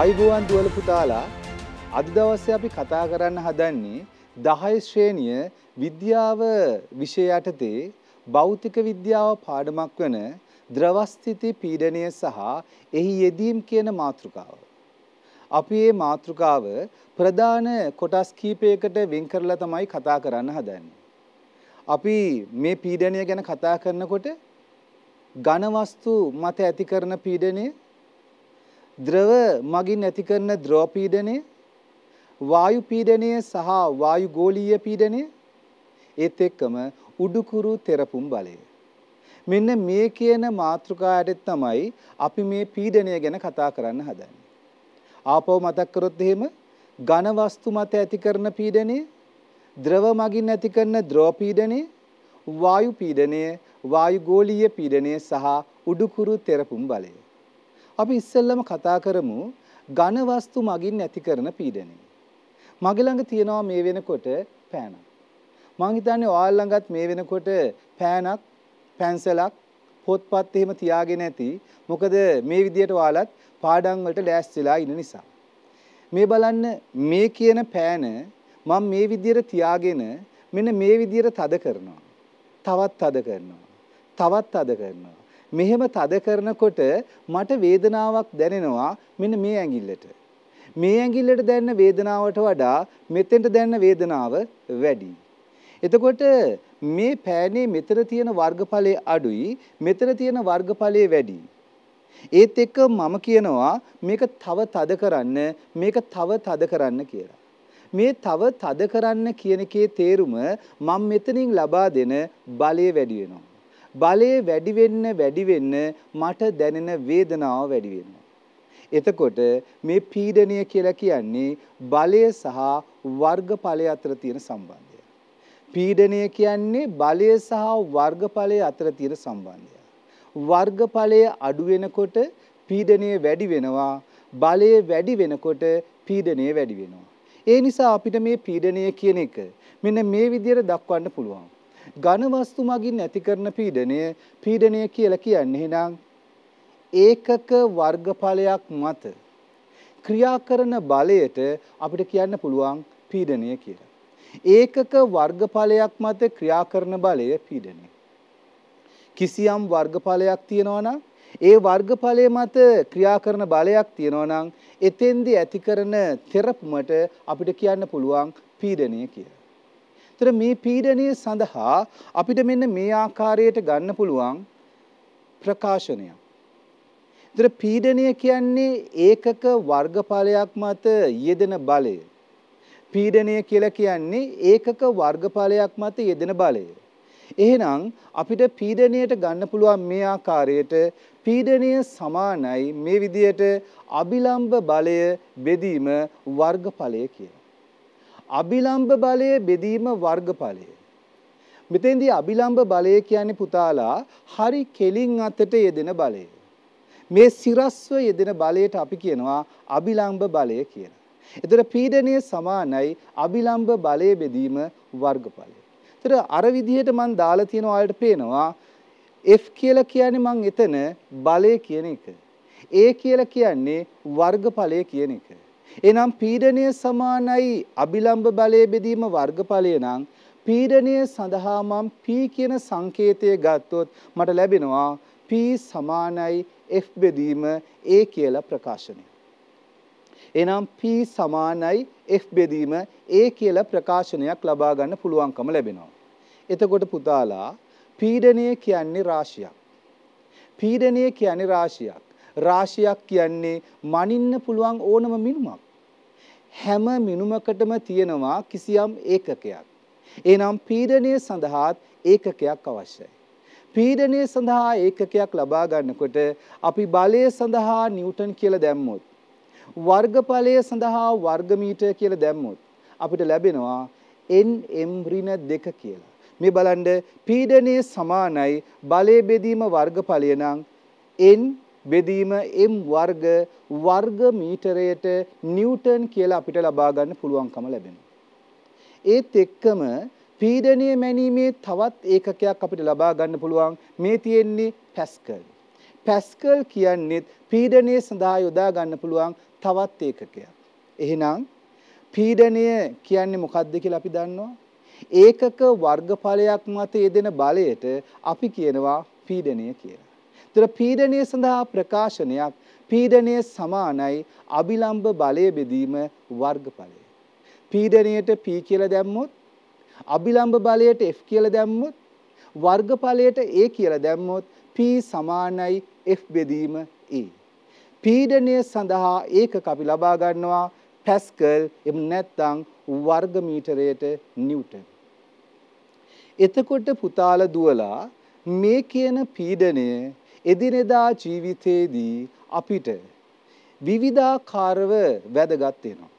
අයිබුවන් දුවල පුතාලා අද දවස්සේ අපි කතා කරන්න හදන්නේ දහයි ශ්‍රේණිය විද්‍යාව විෂය යටතේ භෞතික විද්‍යාව පාඩමක් වන ද්‍රවස්ථිති පීඩනය සහ එහි යෙදීම් කියන මාතෘකාව. අපි මේ මාතෘකාව ප්‍රධාන කොටස් කීපයකට වෙන් කරලා තමයි කතා කරන්න හදන්නේ. අපි මේ පීඩනය ගැන කතා කරනකොට ඝනවස්තු මත ඇති කරන පීඩනය ද්‍රව මගින් ඇති කරන ද්‍රව පීඩනය වායු පීඩනය සහ වායු ගෝලීය පීඩනය ඒත් එක්කම උඩුකුරු තෙරපුම් බලය මෙන්න මේ කියන මාතෘකායට තමයි අපි මේ පීඩනය ගැන කතා කරන්න හදන්නේ ආපහු මතක් කරොත් එහෙම ඝන වස්තු මත ඇති කරන පීඩනය ද්‍රව මගින් ඇති කරන ද්‍රව පීඩනය වායු පීඩනය වායු ගෝලීය පීඩනය සහ උඩුකුරු තෙරපුම් බලය අපි ඉස්සෙල්ලම කතා කරමු ඝන වස්තු මගින් ඇති කරන පීඩනය. මගේ ළඟ තියෙනවා මේ වෙනකොට පෑනක්. මං හිතන්නේ ඔයාලා ළඟත් මේ වෙනකොට පෑනක්, පැන්සලක්, පොත්පත් එහෙම තියාගෙන ඇති. මොකද මේ විදියට ඔයාලත් පාඩම් වලට ලෑස්තිලා ඉන්න නිසා. මේ බලන්න මේ කියන පෑන මම මේ විදියට තියාගෙන මෙන්න මේ විදියට තද කරනවා. තවත් තද කරනවා. තවත් තද කරනවා. මෙහෙම තද කරනකොට මට වේදනාවක් දැනෙනවා මෙන්න මේ ඇඟිල්ලට. මේ ඇඟිල්ලට දැනෙන වේදනාවට වඩා මෙතෙන්ට දැනෙන වේදනාව වැඩි. එතකොට මේ පෑනේ මෙතන තියෙන වර්ගඵලයේ අඩුයි මෙතන තියෙන වර්ගඵලයේ වැඩි. ඒත් එක්ක මම කියනවා මේක තව තද කරන්න මේක තව තද කරන්න කියලා. මේ තව තද කරන්න කියන එකේ තේරුම මම මෙතනින් ලබා දෙන බලය වැඩි වෙනවා. බලය වැඩි වෙන්න වැඩි වෙන්න මට දැනෙන වේදනාව වැඩි වෙනවා. එතකොට මේ පීඩනය කියලා කියන්නේ බලය සහ වර්ගඵලය අතර තියෙන සම්බන්ධය. පීඩනය කියන්නේ බලය සහ වර්ගඵලය අතර තියෙන සම්බන්ධය. වර්ගඵලය අඩු වෙනකොට පීඩනය වැඩි වෙනවා. බලය වැඩි වෙනකොට පීඩනය වැඩි වෙනවා. ඒ නිසා අපිට මේ පීඩනය කියන එක මෙන්න මේ විදිහට දක්වන්න පුළුවන්. ඝන වස්තු මගින් ඇති කරන පීඩනය පීඩනය කියලා කියන්නේ එහෙනම් ඒකක වර්ගඵලයක් මත ක්‍රියා කරන බලයට අපිට කියන්න පුළුවන් පීඩනය කියලා. ඒකක වර්ගඵලයක් මත ක්‍රියා කරන බලය පීඩනය. කිසියම් වර්ගඵලයක් තියෙනවා නම් ඒ වර්ගඵලයේ මත ක්‍රියා කරන බලයක් තියෙනවා නම් එතෙන්දී ඇති කරන තෙරපුමට අපිට කියන්න පුළුවන් පීඩනය කියලා. තර මේ පීඩනය සඳහා අපිට මෙන්න මේ ආකාරයට ගන්න පුළුවන් ප්‍රකාශනයක්. තර පීඩනය කියන්නේ ඒකක වර්ගඵලයක් මත යෙදෙන බලය. පීඩනය කියලා කියන්නේ ඒකක වර්ගඵලයක් මත යෙදෙන බලය. එහෙනම් අපිට පීඩනයට ගන්න පුළුවන් මේ ආකාරයට පීඩනය සමානයි මේ විදියට අභිලම්භ බලය බෙදීම වර්ගඵලය කියලා. අභිලම්භ බලය බෙදීම වර්ගඵලය. මෙතෙන්දී අභිලම්භ බලය කියන්නේ පුතාලා හරි කෙලින් අතට යෙදෙන බලය. මේ සිරස්ව යෙදෙන බලයට අපි කියනවා අභිලම්භ බලය කියන. එතන පීඩනය සමානයි අභිලම්භ බලය බෙදීම වර්ගඵලය. එතන අර විදිහට මම දාලා තියෙන ඔයාලට පේනවා F කියලා කියන්නේ මං එතන බලය කියන එක. A කියලා කියන්නේ වර්ගඵලය කියන එක. එනම් පීඩනය සමානයි අභිලම්භ බලය බෙදීම වර්ගඵලය නම් පීඩනය සඳහා මම p කියන සංකේතය ගත්තොත් මට ලැබෙනවා p සමානයි f බෙදීම a කියලා ප්‍රකාශනය. එනම් p සමානයි f බෙදීම a කියලා ප්‍රකාශනයක් ලබා ගන්න පුළුවන්කම ලැබෙනවා. එතකොට පුතාලා පීඩනය කියන්නේ රාශියක්. පීඩනය කියන්නේ රාශියක්. රාශියක් කියන්නේ මනින්න පුළුවන් ඕනම මිනුමක්. හැම මිනුමකටම තියෙනවා කිසියම් ඒකකයක්. එනම් පීඩනය සඳහාත් ඒකකයක් අවශ්‍යයි. පීඩනය සඳහා ඒකකයක් ලබා ගන්නකොට අපි බලය සඳහා නිව්ටන් කියලා දැම්මොත් වර්ගඵලය සඳහා වර්ග මීටර් කියලා දැම්මොත් අපිට ලැබෙනවා nm ඍණ 2 කියලා. මේ බලන්න පීඩනය සමානයි බලය බෙදීම වර්ගඵලය නම් n බෙදීම m වර්ග වර්ග මීටරයට නිව්ටන් කියලා අපිට ලබා ගන්න පුළුවන්කම ලැබෙනවා. ඒත් එක්කම පීඩනය මැනීමේ තවත් ඒකකයක් අපිට ලබා ගන්න පුළුවන් මේ තියෙන්නේ පැස්කල්. පැස්කල් කියන්නේ පීඩනය සඳහා යොදා ගන්න පුළුවන් තවත් ඒකකයක්. එහෙනම් පීඩනය කියන්නේ මොකද්ද කියලා අපි දන්නවා? ඒකක වර්ගඵලයක් මත යෙදෙන බලයට අපි කියනවා පීඩනය කියලා. තොර පීඩනය සඳහා ප්‍රකාශනයක් පීඩනය සමානයි අභිලම්භ බලය බෙදීම වර්ගඵලය. පීඩනයට P කියලා දැම්මොත් අභිලම්භ බලයට F කියලා දැම්මොත් වර්ගඵලයට A කියලා දැම්මොත් P සමානයි F බෙදීම E. පීඩනය සඳහා ඒකක අපි ලබා ගන්නවා පැස්කල් එමු නැත්නම් වර්ග මීටරයට නිව්ටන්. එතකොට පුතාල දුවලා මේ කියන පීඩනය එදිනෙදා ජීවිතයේදී අපිට විවිධාකාරව වැදගත් වෙනවා.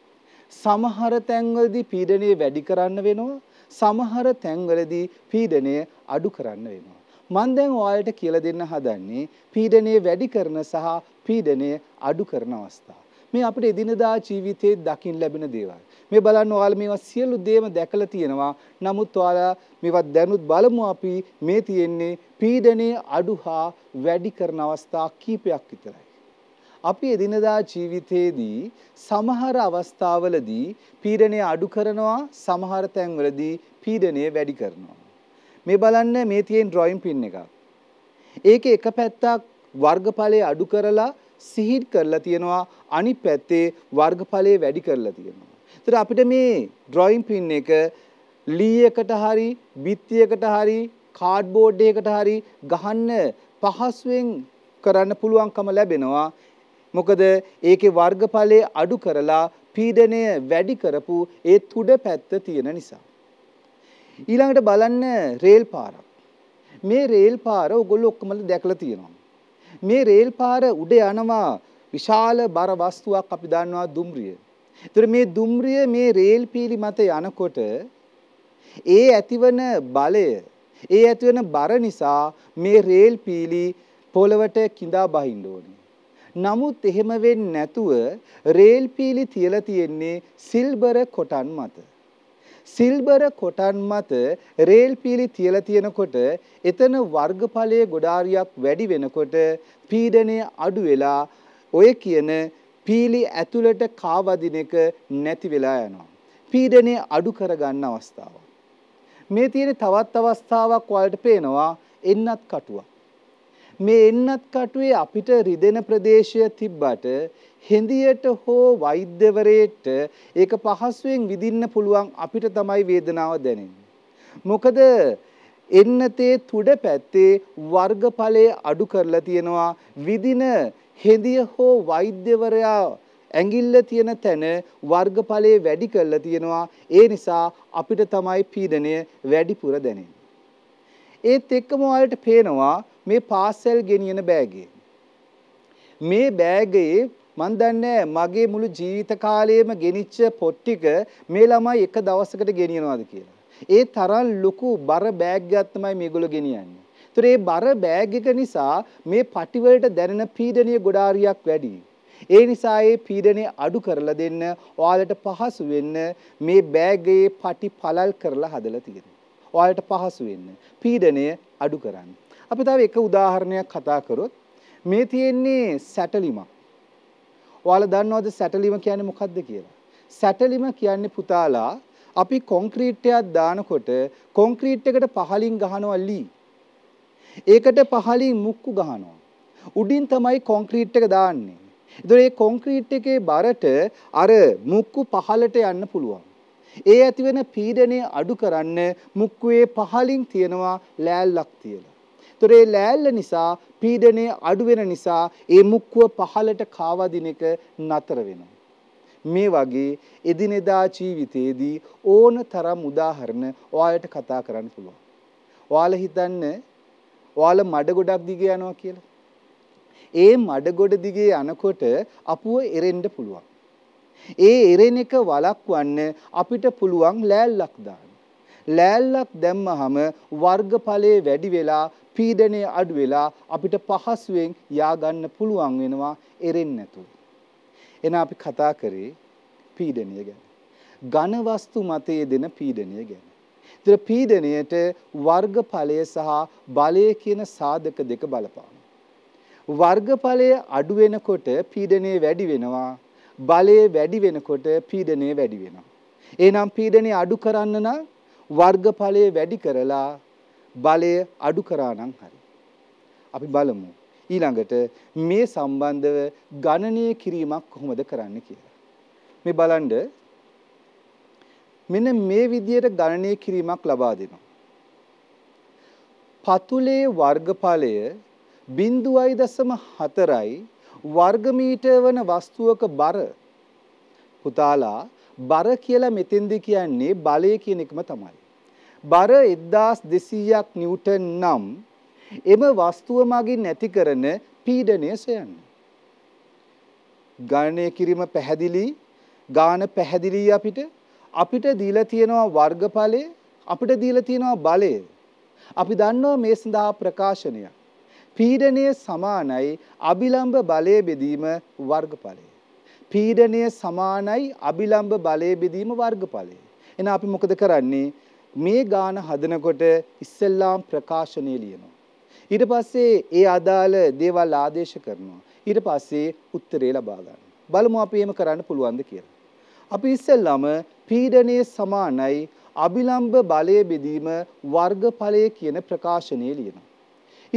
සමහර තැන්වලදී පීඩනය වැඩි කරන්න වෙනවා. සමහර තැන්වලදී පීඩනය අඩු කරන්න වෙනවා. මන් දැන් ඔයාලට කියලා දෙන්න හදන්නේ පීඩනය වැඩි කරන සහ පීඩනය අඩු කරන අවස්ථා. මේ අපිට එදිනදා ජීවිතයේ දකින් ලැබෙන දේවල්. මේ බලන්න ඔයාලා මේවා සියලු දේම දැකලා තියෙනවා. නමුත් ඔයාලා මේවා දැනුත් බලමු අපි මේ තියෙන්නේ පීඩනයේ අඩු හා වැඩි කරන අවස්ථා කීපයක් විතරයි. අපි එදිනදා ජීවිතයේදී සමහර අවස්ථාවලදී පීඩනය අඩු කරනවා සමහර තැන්වලදී පීඩනය වැඩි කරනවා. මේ බලන්න මේ තියෙන ඩ්‍රොයින් පින් එකක්. ඒකේ එක පැත්තක් වර්ගඵලය අඩු කරලා සිහිඩ් කරලා තියෙනවා අනිත් පැත්තේ වර්ගඵලය වැඩි කරලා තියෙනවා. ඒතර අපිට මේ ඩ්‍රොයින් පින් එක ලීයකට හරි බිත්තියකට හරි කාඩ්බෝඩ් එකකට හරි ගහන්න පහසුවෙන් කරන්න පුළුවන්කම ලැබෙනවා. මොකද ඒකේ වර්ගඵලයේ අඩු කරලා පීඩනය වැඩි කරපු ඒ තුඩ පැත්ත තියෙන නිසා. ඊළඟට බලන්න රේල් පාරක්. මේ රේල් පාර ඔගොල්ලෝ ඔක්කොම දැකලා තියෙනවා. මේ රේල් පාර උඩ යනවා විශාල බර වස්තුවක් අපි දන්නවා දුම්රිය. ඒතර මේ දුම්රිය මේ රේල් පීලි මත යනකොට ඒ ඇතිවන බලය ඒ ඇතිවන බර නිසා මේ රේල් පීලි පොළවට கிඳා බහින්න ඕනේ. නමුත් එහෙම වෙන්නේ නැතුව රේල් පීලි තියලා තියෙන්නේ සිල්බර කොටන් මත. සිල්බර කොටන් මත රේල් පීලි තියලා තියෙනකොට එතන වර්ගඵලයේ ගොඩාරියක් වැඩි වෙනකොට පීඩනය අඩු වෙලා ඔය කියන පීලි ඇතුළට කාවදින එක නැති වෙලා යනවා. පීඩනය අඩු කරගන්න අවස්ථාව. මේ තියෙන තවත් අවස්ථාවක් වලට පේනවා එන්නත් කටුවක්. මේ එන්නත් කටුවේ අපිට රිදෙන ප්‍රදේශය තිබ්බට හෙඳියට හෝ වෛද්‍යවරයට ඒක පහසුවෙන් විඳින්න පුළුවන් අපිට තමයි වේදනාව දැනෙන්නේ. මොකද එන්නතේ තුඩ පැත්තේ වර්ගඵලය අඩු කරලා තියෙනවා විදින හෙදිය හෝ වෛද්‍යවරයා ඇඟිල්ල තියෙන තැන වර්ගඵලයේ වැඩි කරලා තියෙනවා. ඒ නිසා අපිට තමයි පීඩනය වැඩිපුර දැනෙන්නේ. ඒත් එක්කම ඔයාලට පේනවා මේ පාසල් ගෙනියන බෑගේ. මේ බෑගයේ මන් දන්නේ මගේ මුළු ජීවිත කාලයේම ගෙනිච්ච පොත් ටික මේ ළමයි එක දවසකට ගෙනියනවාද කියලා. ඒ තරම් ලොකු බර බෑග්ගයක් තමයි මේගොල්ලෝ ගෙනියන්නේ. ස්ප්‍රේ බර බෑග් එක නිසා මේ පටිවලට දැනෙන පීඩනය ගොඩාරියක් වැඩි. ඒ නිසා ඒ පීඩනය අඩු කරලා දෙන්න ඔයාලට පහසු වෙන්න මේ බෑගයේ පටි පළල් කරලා හදලා තියෙනවා. ඔයාලට පහසු වෙන්න පීඩනය අඩු කරන්න. අපි තව එක උදාහරණයක් කතා කරොත් මේ තියෙන්නේ සැටලිමක්. ඔයාලා දන්නවද සැටලිම කියන්නේ මොකද්ද කියලා? සැටලිම කියන්නේ පුතාලා අපි කොන්ක්‍රීට් එකක් දානකොට කොන්ක්‍රීට් එකට පහලින් ගහනවා ලී. ඒකට පහලින් මුක්කු ගහනවා. උඩින් තමයි කොන්ක්‍රීට් එක දාන්නේ. ඒතකොට ඒ කොන්ක්‍රීට් එකේ බරට අර මුක්කු පහලට යන්න පුළුවන්. ඒ ඇතිවෙන පීඩනය අඩු කරන්න මුක්කුවේ පහලින් තියෙනවා ලෑල්ලක් තියලා. ඒතකොට ඒ ලෑල්ල නිසා පීඩනය අඩු වෙන නිසා ඒ මුක්කුව පහලට කාවදින එක නතර වෙනවා. මේ වගේ එදිනෙදා ජීවිතයේදී ඕන තරම් උදාහරණ ඔයාලට කතා කරන්න පුළුවන්. ඔයාලා හිතන්නේ ඔයාලා මඩ ගොඩක් දිගේ යනවා කියලා. ඒ මඩ ගොඩ දිගේ යනකොට අපුව එරෙන්න පුළුවන්. ඒ එරෙන එක වළක්වන්න අපිට පුළුවන් ලෑල්ලක් දාන්න. ලෑල්ලක් දැම්මහම වර්ගඵලයේ වැඩි වෙලා පීඩනය අඩු වෙලා අපිට පහසුවෙන් යා ගන්න පුළුවන් වෙනවා එරෙන්නේ නැතුව. එහෙනම් අපි කතා කරේ පීඩනය ගැන. ඝන වස්තු මතයේ දෙන පීඩනය ගැන. ඒතර පීඩණයට වර්ගඵලය සහ බලය කියන සාධක දෙක බලපානවා. වර්ගඵලය අඩු වෙනකොට පීඩණය වැඩි වෙනවා. බලය වැඩි වෙනකොට පීඩණය වැඩි වෙනවා. එහෙනම් පීඩණය අඩු කරන්න නම් වර්ගඵලය වැඩි කරලා බලය අඩු කරා නම් හරි. අපි බලමු. ඊළඟට මේ සම්බන්ධව ගණනය කිරීමක් කොහොමද කරන්න කියලා. මේ බලන්න මෙන්න මේ විදියට ගණනය කිරීමක් ලබා දෙනවා. පතුලේ වර්ගඵලය 0.4යි වර්ගමීටර් වන වස්තුවක බර පුතාලා බර කියලා මෙතෙන්දි කියන්නේ බලය කියන එකම තමයි. බර 1200ක් නිව්ටන් නම් එම වස්තුව මගින් නැති කරන පීඩනය සොයන්න. ගණනය කිරීම පැහැදිලි, ගාන පැහැදිලි අපිට. අපිට දීලා තියෙනවා වර්ගඵලය අපිට දීලා තියෙනවා බලය. අපි දන්නවා මේ සඳහා ප්‍රකාශනය. පීඩණය සමානයි අභිලම්භ බලය බෙදීම වර්ගඵලය. පීඩණය සමානයි අභිලම්භ බලය බෙදීම වර්ගඵලය. එහෙනම් අපි මොකද කරන්නේ? මේ ගාන හදනකොට ඉස්සෙල්ලාම් ප්‍රකාශනය ලියනවා. ඊට පස්සේ ඒ අදාළ දේවල් ආදේශ කරනවා. ඊට පස්සේ උත්තරේ ලබා ගන්නවා. බලමු අපි එහෙම කරන්න පුළුවන්ද කියලා. අපි ඉස්සෙල්ලාම පීඩනයේ සමානයි අභිලම්භ බලය බෙදීම වර්ගඵලය කියන ප්‍රකාශනය ලියනවා.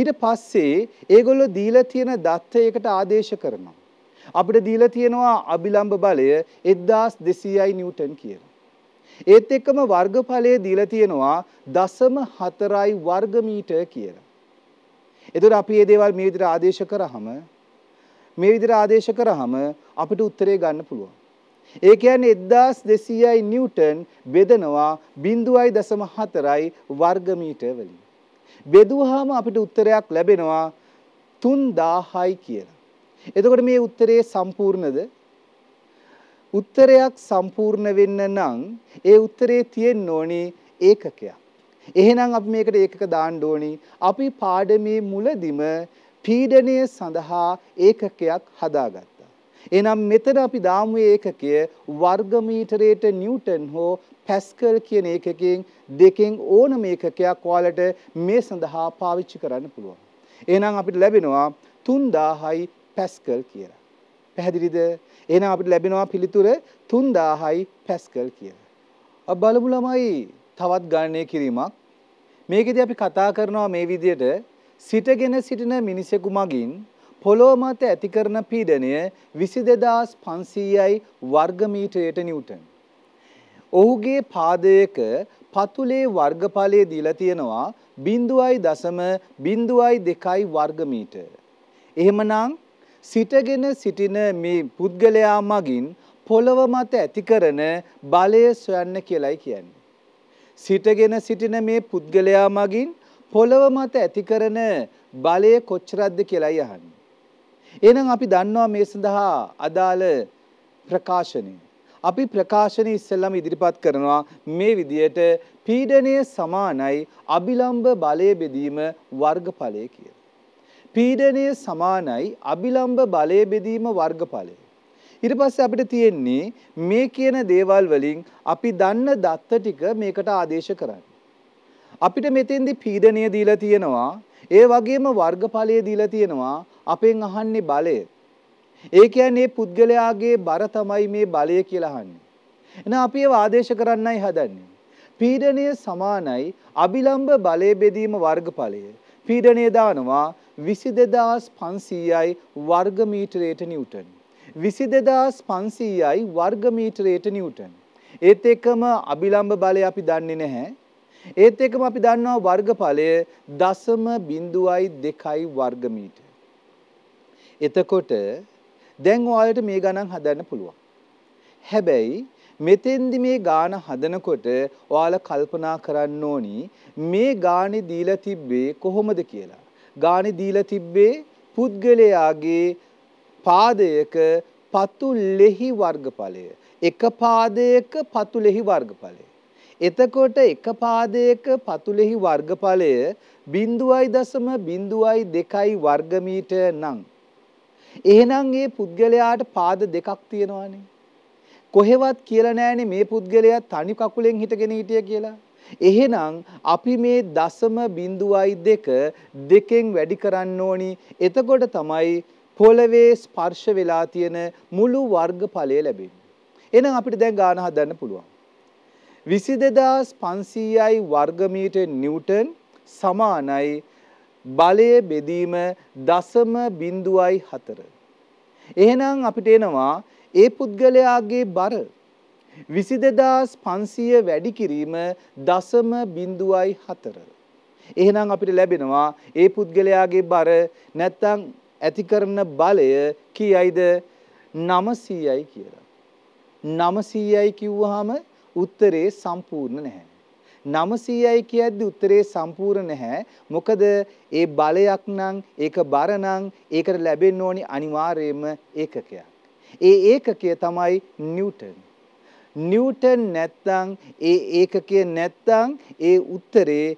ඊට පස්සේ ඒගොල්ලෝ දීලා තියෙන දත්තයකට ආදේශ කරනවා. අපිට දීලා තියෙනවා අභිලම්භ බලය 1200යි නිව්ටන් කියලා. ඒත් එක්කම වර්ගඵලය දීලා තියෙනවා 0.4යි වර්ග මීටර කියලා. එතකොට අපි මේ දේවල් මේ විදිහට ආදේශ කරාම මේ විදිහට ආදේශ කරාම අපිට උත්තරේ ගන්න පුළුවන්. ඒ කියන්නේ 1200යි නිව්ටන් බෙදනවා 0.4යි වර්ග මීටර වලින්. බෙදුවාම අපිට උත්තරයක් ලැබෙනවා 3000යි කියලා. එතකොට මේ උත්තරේ සම්පූර්ණද? උත්තරයක් සම්පූර්ණ වෙන්න නම් ඒ උත්තරේ තියෙන්න ඕනේ ඒකකයක්. එහෙනම් අපි මේකට ඒකක දාන්න ඕනි. අපි පාඩමේ මුලදිම පීඩනය සඳහා ඒකකයක් හදාගත්තා. එහෙනම් මෙතන අපි දාමු ඒකකය වර්ග මීටරයට නිව්ටන් හෝ පැස්කල් කියන ඒකකයෙන් දෙකෙන් ඕනම ඒකකයක් ඔයාලට මේ සඳහා පාවිච්චි කරන්න පුළුවන්. එහෙනම් අපිට ලැබෙනවා 3000යි පැස්කල් කියලා. පැහැදිලිද? එහෙනම් අපිට ලැබෙනවා පිළිතුර 3000යි පැස්කල් කියලා. අප බලමු ළමයි තවත් ගණනය කිරීමක්. මේකෙදී අපි කතා කරනවා මේ විදිහට සිටගෙන සිටින මිනිසෙකු මගින් පොළොව මත ඇති කරන පීඩනය 22500යි වර්ග මීටරයට නිව්ටන්. ඔහුගේ පාදයක පතුලේ වර්ගඵලයේ දීලා තියෙනවා 0.02යි වර්ග මීටර. එහෙමනම් සිටගෙන සිටින මේ පුද්ගලයා මගින් පොළොව මත ඇති කරන බලය සොයන්න කියලයි කියන්නේ. සිටගෙන සිටින මේ පුද්ගලයා මගින් පොළොව මත ඇති කරන බලය කොච්චරක්ද කියලායි අහන්නේ. එහෙනම් අපි දන්නවා මේ සඳහා අදාළ ප්‍රකාශනය. අපි ප්‍රකාශනය ඉස්සෙල්ලම ඉදිරිපත් කරනවා මේ විදියට පීඩනය සමානයි අභිලම්භ බලය බෙදීම වර්ගඵලය කියලා. පීඩනය සමානයි අභිලම්භ බලය බෙදීම වර්ගඵලය. ඊට පස්සේ අපිට තියෙන්නේ මේ කියන දේවල් වලින් අපි දන්න දත්ත ටික මේකට ආදේශ කරන්න. අපිට මෙතෙන්දි පීඩනය දීලා තියෙනවා, ඒ වගේම වර්ගඵලය දීලා තියෙනවා, අපෙන් අහන්නේ බලය. ඒ කියන්නේ පුද්ගලයාගේ බර තමයි මේ බලය කියලා අහන්නේ. එහෙනම් අපි ඒව ආදේශ කරන්නයි හදන්නේ. පීඩණය සමානයි අභිලම්භ බලය බෙදීම වර්ගඵලය. පීඩණය දානවා 22500යි වර්ග මීටරයට නිව්ටන්. 22500යි වර්ග මීටරයට නිව්ටන්. ඒත් එක්කම අභිලම්භ බලය අපි දන්නේ නැහැ. ඒත් එක්කම අපි දන්නවා වර්ගඵලය 0.2යි වර්ග මීටර. එතකොට දැන් ඔයාලට මේ ගණන් හදන්න පුළුවන්. හැබැයි මෙතෙන්දි මේ ගාන හදනකොට ඔයාලා කල්පනා කරන්න ඕනි මේ ගානේ දීලා තිබ්බේ කොහොමද කියලා. ගානේ දීලා තිබ්බේ පුද්ගලයාගේ පාදයක පතුලෙහි වර්ගඵලය. එක පාදයක පතුලෙහි වර්ගඵලය. එතකොට එක පාදයක පතුලෙහි වර්ගඵලය බිඳුවයි දසම බිඳුවයි දෙකයි වර්ගමීට නං. එහෙනම් ඒ පුද්ගලයාට පාද දෙකක් තියෙනවානේ. කොහෙවත් කියලා නෑනේ මේ පුද්ගලයා තනි කකුලෙන් හිටගෙන හිටිය කියලා. එහෙනම් අපි මේ දසම බිඳුවයි දෙක දෙකෙන් වැඩි කරන්න ඕනි. එතකොට තමයි පොළවේ ස්පර්ශ වෙලා තියෙන මුළු වර්ගඵලය ලැබෙන්නේ. එහෙනම් අපිට දැන් ගාන හදන්න පුළුවන්. 22500යි වර්ග මීටර නිව්ටන් සමානයි බලය බෙදීම දසම බින්දුවයි හතර. එහෙනම් අපිට එනවා ඒ පුද්ගලයාගේ බර විසි දෙදස් පන්සිය වැඩි කිරීම දසම බින්දුවයි හතර. එහෙනම් අපිට ලැබෙනවා ඒ පුද්ගලයාගේ බර නැත්තං ඇතිකරන බලය කියයිද නමසීයයි කියලා. නමසීයයි කිව්වහම උත්තරේ සම්පූර්ණ නැහැ. 900යි කියද්දි උත්තරේ සම්පූර්ණ නැහැ. මොකද ඒ බලයක් නම් ඒක බර නම් ඒකට ලැබෙන්න ඕනි අනිවාර්යයෙන්ම ඒකකයක්. ඒ ඒකකය තමයි නිව්ටන්. නිව්ටන් නැත්තම් ඒ ඒකකය නැත්තම් ඒ උත්තරේ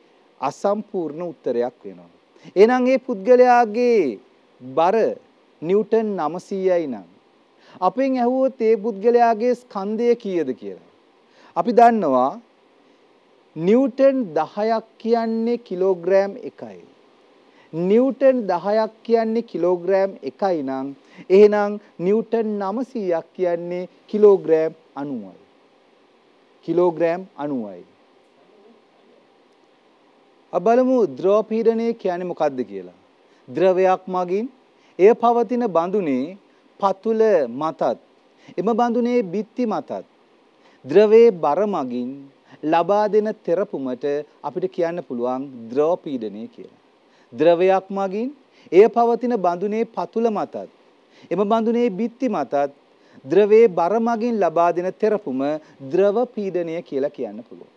අසම්පූර්ණ උත්තරයක් වෙනවා. එහෙනම් ඒ පුද්ගලයාගේ බර නිව්ටන් 900යි නම් අපෙන් ඇහුවොත් ඒ පුද්ගලයාගේ ස්කන්ධය කීයද කියලා. අපි දන්නවා නිවටන් 10ක් කියන්නේ කිලෝග්‍රෑම් 1යි. නිවටන් 10ක් කියන්නේ කිලෝග්‍රෑම් 1යි නම් එහෙනම් නිවටන් 900ක් කියන්නේ කිලෝග්‍රෑම් 90යි. කිලෝග්‍රෑම් 90යි. බලමු ද්‍රව පීඩනය කියන්නේ මොකද්ද කියලා. ද්‍රවයක් මගින් එය පවතින බඳුනේ පතුල මතත් එම බඳුනේ බිත්ති මතත් ද්‍රවයේ බර මගින් ලබා දෙන තෙරපුමට අපිට කියන්න පුළුවන් ද්‍රව පීඩනය කියලා. ද්‍රවයක් මගින් එය පවතින බඳුනේ පතුල මතත් එම බඳුනේ බිත්ති මතත් ද්‍රවයේ බර මගින් ලබා දෙන තෙරපුම ද්‍රව පීඩනය කියලා කියන්න පුළුවන්.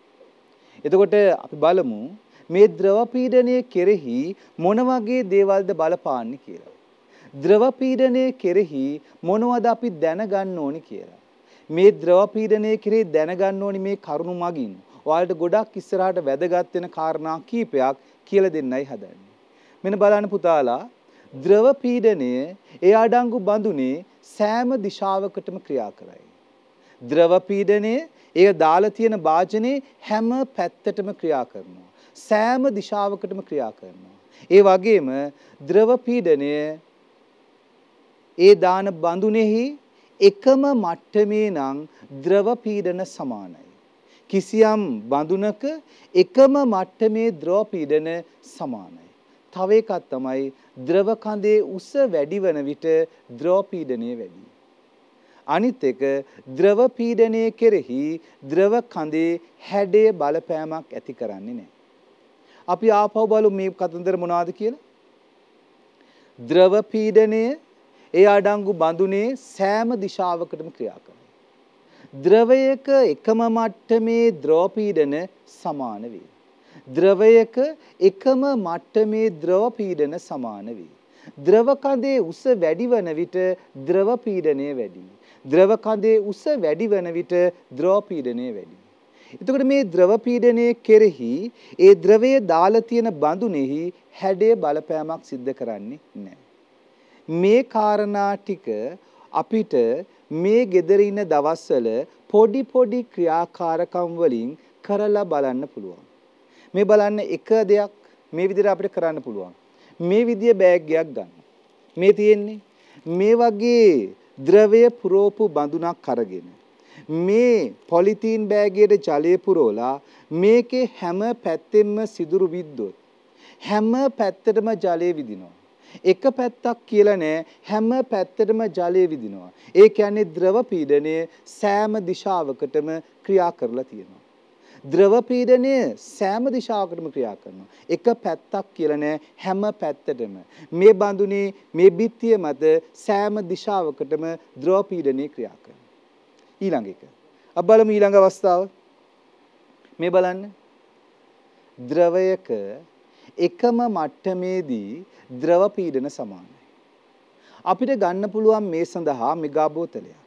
එතකොට අපි බලමු මේ ද්‍රව පීඩනය කෙරෙහි මොන වගේ දේවල්ද බලපාන්නේ කියලා. ද්‍රව පීඩනය කෙරෙහි මොනවද අපි දැනගන්න ඕනි කියලා. මේ ද්‍රව පීඩනය කෙරේ දැනගන්න ඕනි මේ කරුණු මගින්. ඔයාලට ගොඩක් ඉස්සරහට වැදගත් වෙන කාරණා කීපයක් කියලා දෙන්නයි හදන්නේ. මෙන්න බලන්න පුතාලා ද්‍රව පීඩනය ඒ අඩංගු බඳුනේ සෑම දිශාවකටම ක්‍රියා කරයි. ද්‍රව පීඩනය ඒ දාලා තියෙන භාජනේ හැම පැත්තටම ක්‍රියා කරනවා. සෑම දිශාවකටම ක්‍රියා කරනවා. ඒ වගේම ද්‍රව පීඩනය ඒ දාන බඳුනේහි එකම මට්ටමේ නම් ද්‍රව පීඩන සමානයි. කිසියම් බඳුනක එකම මට්ටමේ ද්‍රව පීඩන සමානයි. තව එකක් තමයි ද්‍රව කඳේ උස වැඩි වන විට ද්‍රව පීඩනය වැඩි. අනිත් එක ද්‍රව පීඩනය කෙරෙහි ද්‍රව කඳේ හැඩයේ බලපෑමක් ඇති කරන්නේ නැහැ. අපි ආපහු බලමු මේ කතන්දර මොනවද කියලා. ද්‍රව පීඩනය ඒ අඩංගු බඳුනේ සෑම දිශාවකටම ක්‍රියා කරනවා. ද්‍රවයක එකම මට්ටමේ ද්‍රව පීඩන සමාන වේ. ද්‍රවයක එකම මට්ටමේ ද්‍රව පීඩන සමාන වේ. ද්‍රව කඳේ උස වැඩි වන විට ද්‍රව පීඩනය වැඩි. ද්‍රව කඳේ උස වැඩි වන විට ද්‍රව පීඩනය වැඩි. එතකොට මේ ද්‍රව පීඩනය කෙරෙහි ඒ ද්‍රවය දාලා තියෙන බඳුනේහි හැඩයේ බලපෑමක් සිද්ධ කරන්නේ නැහැ. මේ කාරණා ටික අපිට මේ gedere ඉන දවස්වල පොඩි පොඩි ක්‍රියාකාරකම් වලින් කරලා බලන්න පුළුවන්. මේ බලන්න එක දෙයක් මේ විදිහට අපිට කරන්න පුළුවන්. මේ විදිය බෑග් එකක් ගන්න. මේ තියෙන්නේ මේ වගේ ද්‍රවය පුරෝපු බඳුනක් අරගෙන මේ පොලිතීන් බෑගයට ජලය පුරෝලා මේකේ හැම පැත්තෙම සිදුරු විද්දොත් හැම පැත්තටම ජලය විදිනවා. එක පැත්තක් කියලා නෑ හැම පැත්තටම ජලය විදිනවා. ඒ කියන්නේ ද්‍රව පීඩනය සෑම දිශාවකටම ක්‍රියා කරලා තියෙනවා. ද්‍රව පීඩනය සෑම දිශාවකටම ක්‍රියා කරනවා. එක පැත්තක් කියලා නෑ හැම පැත්තටම. මේ බඳුනේ මේ බිත්තිය මත සෑම දිශාවකටම ද්‍රව පීඩනය ක්‍රියා කරනවා. ඊළඟ එක. අපි බලමු ඊළඟ අවස්ථාව. මේ බලන්න. ද්‍රවයක එකම මට්ටමේදී ද්‍රව පීඩන සමානයි. අපිට ගන්න පුළුවන් මේ සඳහා මෙගා බෝතලයක්.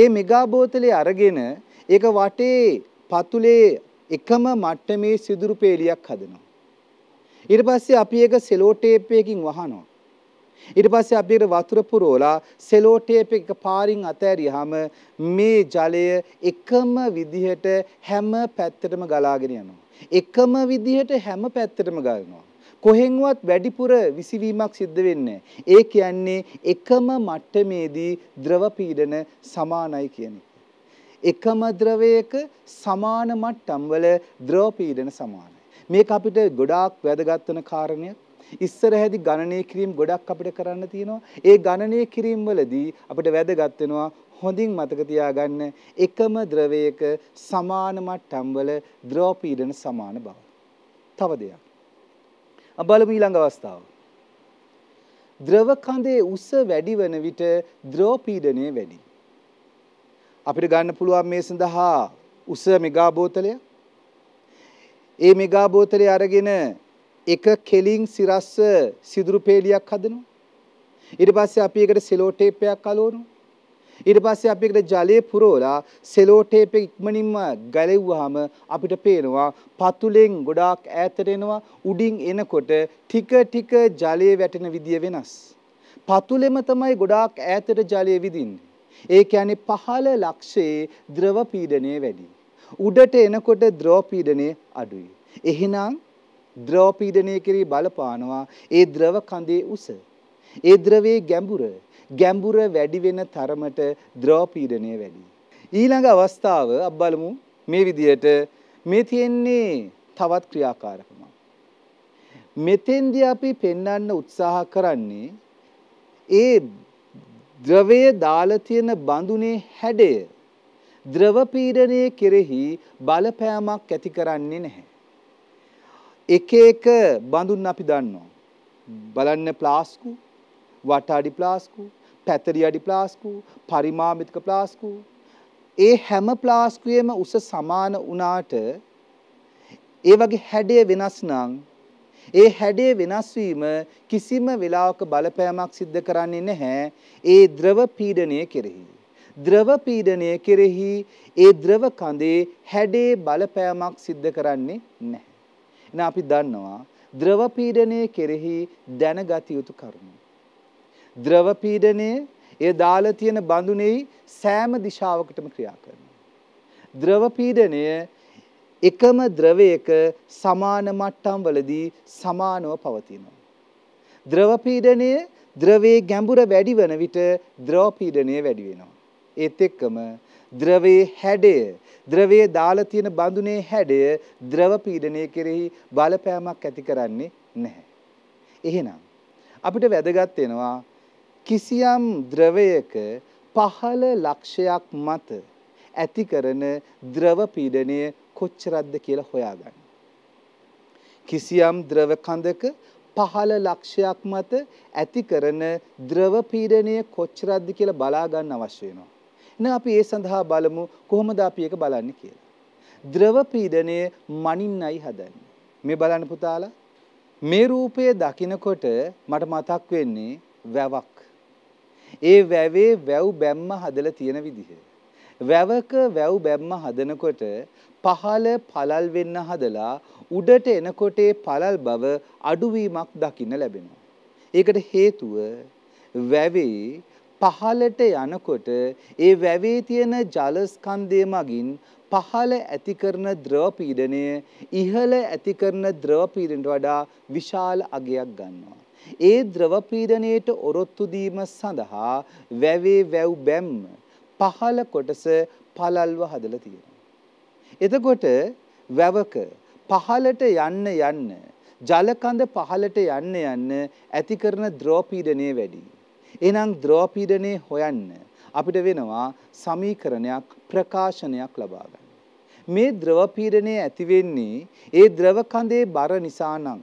ඒ මෙගා බෝතලේ අරගෙන ඒක වටේ පතුලේ එකම මට්ටමේ සිදුරු පේලියක් හදනවා. ඊට පස්සේ අපි ඒක සෙලෝ ටේප් එකකින් වහනවා. ඊට පස්සේ අපි ඒක වතුර පුරවලා සෙලෝ ටේප් එක පාරින් අතෑරියාම මේ ජලය එකම විදිහට හැම පැත්තටම ගලාගෙන යනවා. එකම විදිහට හැම පැත්තටම ගන්නවා. කොහෙන්වත් වැඩිපුර විසිවීමක් සිද්ධ වෙන්නේ ඒ කියන්නේ එකම මට්ටමේදී ද්‍රව පීඩන සමානයි කියන එක. එකම ද්‍රවයක සමාන මට්ටම්වල ද්‍රව පීඩන සමානයි. මේක අපිට ගොඩාක් වැදගත් වෙන කාරණයක්. ඉස්සර හැදි ගණනය කිරීම ගොඩක් අපිට කරන්න තියෙනවා. ඒ ගණනය කිරීම වලදී අපිට වැදගත් වෙනවා හොඳින් මතක තියාගන්න එකම ද්‍රවයක සමාන මට්ටම්වල ද්‍රව පීඩන සමාන බව. තව දෙයක්. බලමු ඊළඟ අවස්ථාව. ද්‍රව කඳේ උස වැඩි වන විට ද්‍රව පීඩනය වැඩි. අපිට ගන්න පුළුවන් මේ සඳහා උස මෙගා බෝතලය. ඒ මෙගා බෝතලය අරගෙන එක කෙලින් සිරස්ස සිදුරු පේලියක් හදනවා. ඊට පස්සේ අපි එකට සෙලෝ ටේප් එකක් අලවනවා. ඊට පස්සේ අපි එකට ජලය පුරවලා සෙලෝ ටේප් එක ඉක්මනින්ම ගැලෙව්වහම අපිට පේනවා පතුලෙන් ගොඩාක් ඈතට එනවා උඩින් එනකොට ටික ටික ජලය වැටෙන විදිය වෙනස්. පතුලෙම තමයි ගොඩාක් ඈතට ජලය විදින්නේ. ඒ කියන්නේ පහළ ලක්ෂයේ ද්‍රව පීඩනය වැඩි. උඩට එනකොට ද්‍රව පීඩනය අඩුයි. එහෙනම් ද්‍රව පීඩනය කෙරෙහි බලපානවා ඒ ද්‍රව කඳේ උස. ඒ ද්‍රවයේ ගැඹුර ගැඹුර වැඩි වෙන තරමට ද්‍රව පීඩනය වැඩි. ඊළඟ අවස්ථාව අප බලමු මේ විදියට මේ තියෙන්නේ තවත් ක්‍රියාකාරකමක්. මෙතෙන්දී අපි පෙන්වන්න උත්සාහ කරන්නේ ඒ ද්‍රවය දාලා තියෙන බඳුනේ හැඩය ද්‍රව පීඩනයේ කෙරෙහි බලපෑමක් ඇති කරන්නේ නැහැ. එක එක බඳුන් අපි දන්නවා. බලන්න ප්ලාස්කු වට අඩි ප්ලාස්කු, පැතරි අඩි ප්ලාස්කු, පරිමාමිතික ප්ලාස්කු. ඒ හැම ප්ලාස්කුවේම උස සමාන වුණාට ඒ වගේ හැඩය වෙනස් නම් ඒ හැඩේ වෙනස් වීම කිසිම වෙලාවක බලපෑමක් සිද්ධ කරන්නේ නැහැ ඒ ද්‍රව පීඩණය කෙරෙහි. ද්‍රව පීඩණය කෙරෙහි ඒ ද්‍රව කඳේ හැඩේ බලපෑමක් සිද්ධ කරන්නේ නැහැ. එහෙනම් අපි දන්නවා ද්‍රව පීඩණය කෙරෙහි දැනගත යුතු කරුණු. ද්‍රව පීඩනය ඒ දාලා තියෙන බඳුනේයි සෑම දිශාවකටම ක්‍රියා කරනවා. ද්‍රව පීඩනය එකම ද්‍රවයක සමාන මට්ටම්වලදී සමානව පවතිනවා. ද්‍රව පීඩනය ද්‍රවයේ ගැඹුර වැඩි වන විට ද්‍රව පීඩනය වැඩි වෙනවා. ඒත් එක්කම ද්‍රවයේ හැඩය ද්‍රවයේ දාලා තියෙන බඳුනේ හැඩය ද්‍රව පීඩනය කෙරෙහි බලපෑමක් ඇති කරන්නේ නැහැ. එහෙනම් අපිට වැදගත් වෙනවා කිසියම් ද්‍රවයක පහළ ලක්ෂයක් මත ඇති කරන ද්‍රව පීඩනය කොච්චරද්ද කියලා හොයාගන්න. කිසියම් ද්‍රව කඳක පහළ ලක්ෂයක් මත ඇති කරන ද්‍රව පීඩනය කොච්චරද්ද කියලා බලා ගන්න අවශ්‍ය වෙනවා. එහෙනම් අපි ඒ සඳහා බලමු කොහොමද අපි ඒක බලන්නේ කියලා. ද්‍රව පීඩනය මනින්නයි හදන්නේ. මේ බලන්න පුතාලා මේ රූපය දකිනකොට මට මතක් වෙන්නේ වැවක්. ඒ වැවේ වැව් බැම්ම හදලා තියෙන විදිහ. වැවක වැව් බැම්ම හදනකොට පහළ පළල් වෙන්න හදලා උඩට එනකොට ඒ පළල් බව අඩුවීමක් දකින්න ලැබෙනවා. ඒකට හේතුව වැවේ පහළට යනකොට ඒ වැවේ තියෙන ජල ස්කන්ධය මගින් පහළ ඇති කරන ද්‍රව පීඩනය ඉහළ ඇති කරන ද්‍රව පීඩනයට වඩා විශාල අගයක් ගන්නවා. ඒ ද්‍රව පීඩණයට ඔරොත්තු දීම සඳහා වැවේ වැව් බැම්ම පහළ කොටස පළල්ව හදලා තියෙනවා. එතකොට වැවක පහළට යන්න යන්න ජල කඳ පහළට යන්න යන්න ඇති කරන ද්‍රව පීඩණය වැඩි. එහෙනම් ද්‍රව පීඩණය හොයන්න අපිට වෙනවා සමීකරණයක් ප්‍රකාශනයක් ලබා ගන්න. මේ ද්‍රව පීඩණය ඇති වෙන්නේ ඒ ද්‍රව කඳේ බර නිසා නම්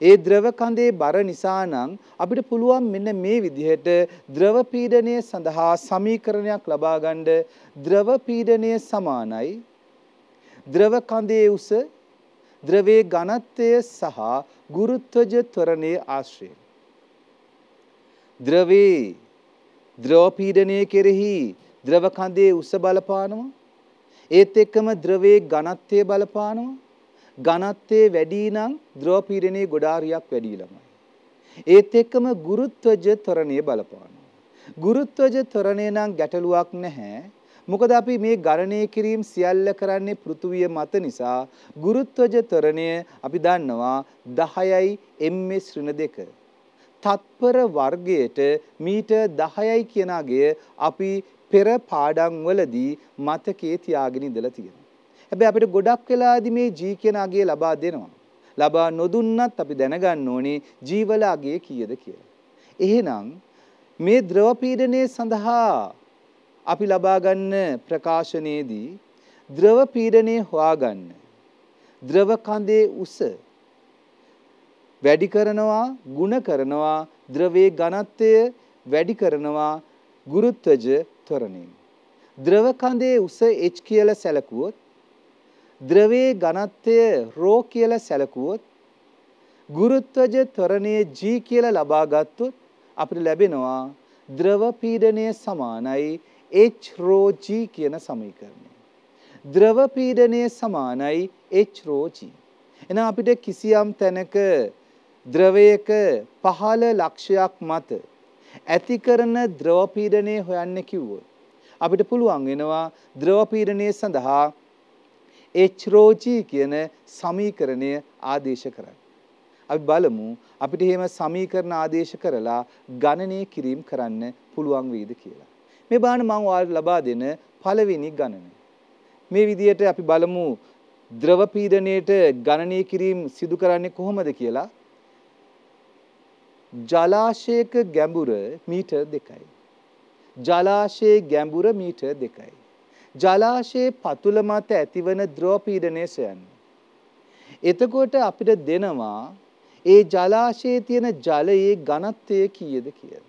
ඒ ද්‍රව කඳේ බර නිසා නම් අපිට පුළුවන් මෙන්න මේ විදිහට ද්‍රව පීඩනය සඳහා සමීකරණයක් ලබා ගන්න ද්‍රව පීඩනය සමානයි ද්‍රව කඳේ උස ද්‍රවයේ ඝනත්වය සහ ගුරුත්වජ ත්වරණයේ ආශ්‍රය ද්‍රවේ ද්‍රව පීඩනය කෙරෙහි ද්‍රව කඳේ උස බලපානවා ඒත් එක්කම ද්‍රවයේ ඝනත්වය බලපානවා ඝනත්වයේ වැඩි නම් ද්‍රව පීඩනයේ ගොඩාරියක් වැඩි ළමයි. ඒත් එක්කම ගුරුත්වජ ත්වරණය බලපානවා. ගුරුත්වජ ත්වරණය නම් ගැටලුවක් නැහැ. මොකද අපි මේ ගණනය කිරීම සියල්ල කරන්නේ පෘථුවිය මත නිසා ගුරුත්වජ ත්වරණය අපි දන්නවා 10යි ms ඍණ 2. තත්පර වර්ගයට මීටර් 10යි කියන අගය අපි පෙර පාඩම් වලදී මතකයේ තියාගෙන ඉඳලා තියෙනවා. හැබැයි අපිට ගොඩක් වෙලාදි මේ ජී කියන අගය ලබා දෙනවා. ලබා නොදුන්නත් අපි දැනගන්න ඕනේ ජීවල අගය කීයද කියලා. එහෙනම් මේ ද්‍රව පීඩනයේ සඳහා අපි ලබා ගන්න ප්‍රකාශනයේදී ද්‍රව පීඩනය හොයාගන්න. ද්‍රව කඳේ උස වැඩි කරනවා ಗುಣ කරනවා ද්‍රවයේ ඝනත්වය වැඩි කරනවා ගුරුත්වජ ත්වරණයෙන්. ද්‍රව කඳේ උස h කියලා සැලකුවොත් ද්‍රවයේ ඝනත්වය රෝ කියලා සැලකුවොත් ගුරුත්වජ ත්වරණයේ g කියලා ලබා ගත්තොත් අපිට ලැබෙනවා ද්‍රව පීඩනය සමානයි h rho g කියන සමීකරණය. ද්‍රව පීඩනය සමානයි h rho g. එහෙනම් අපිට කිසියම් තැනක ද්‍රවයක පහළ ලක්ෂයක් මත ඇති කරන ද්‍රව පීඩනය හොයන්න කිව්වොත් අපිට පුළුවන් වෙනවා ද්‍රව පීඩනය සඳහා H කියන සමීකරණය ආදේශ කරන්න. අපි බලමු අපිට එහෙම සමීකරණ ආදේශ කරලා ගණනය කිරීම කරන්න පුළුවන් වේද කියලා. මේ බාන මම ඔයාලට ලබා දෙන පළවෙනි ගණන. මේ විදිහට අපි බලමු ද්‍රව පීඩණයට ගණනය කිරීම සිදු කරන්නේ කොහොමද කියලා. ජලාශයක ගැඹුර මීටර් දෙකයි. ජලාශයේ ගැඹුර මීටර් දෙකයි. ජලාශයේ පතුල මත ඇතිවන ද්‍රව පීඩනය සොයන්න. එතකොට අපිට දෙනවා ඒ ජලාශයේ තියෙන ජලයේ ඝනත්වය කීයද කියලා.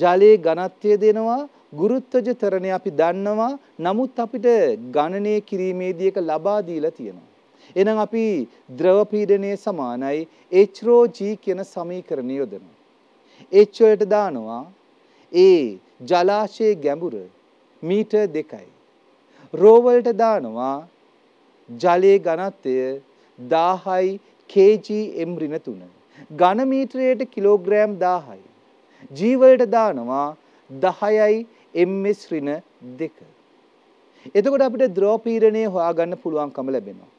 ජලයේ ඝනත්වය දෙනවා ගුරුත්වජ තරණය අපි දන්නවා. නමුත් අපිට ගණනය කිරීමේදී එක ලබා දීලා තියෙනවා. එහෙනම් අපි ද්‍රව පීඩනයේ සමානයි H⁻G කියන සමීකරණය යොදමු. H වලට දානවා ඒ ජලාශයේ ගැඹුර මීටර් 2යි. රෝවලට දානවා ජලයේ ඝනත්වය 1000යි kg m ඍණ 3. ඝන මීටරයට කිලෝග්‍රෑම් 1000යි. g වලට දානවා 10යි ms ඍණ 2. එතකොට අපිට ද්‍රව පීඩනය හොයාගන්න පුළුවන්කම ලැබෙනවා.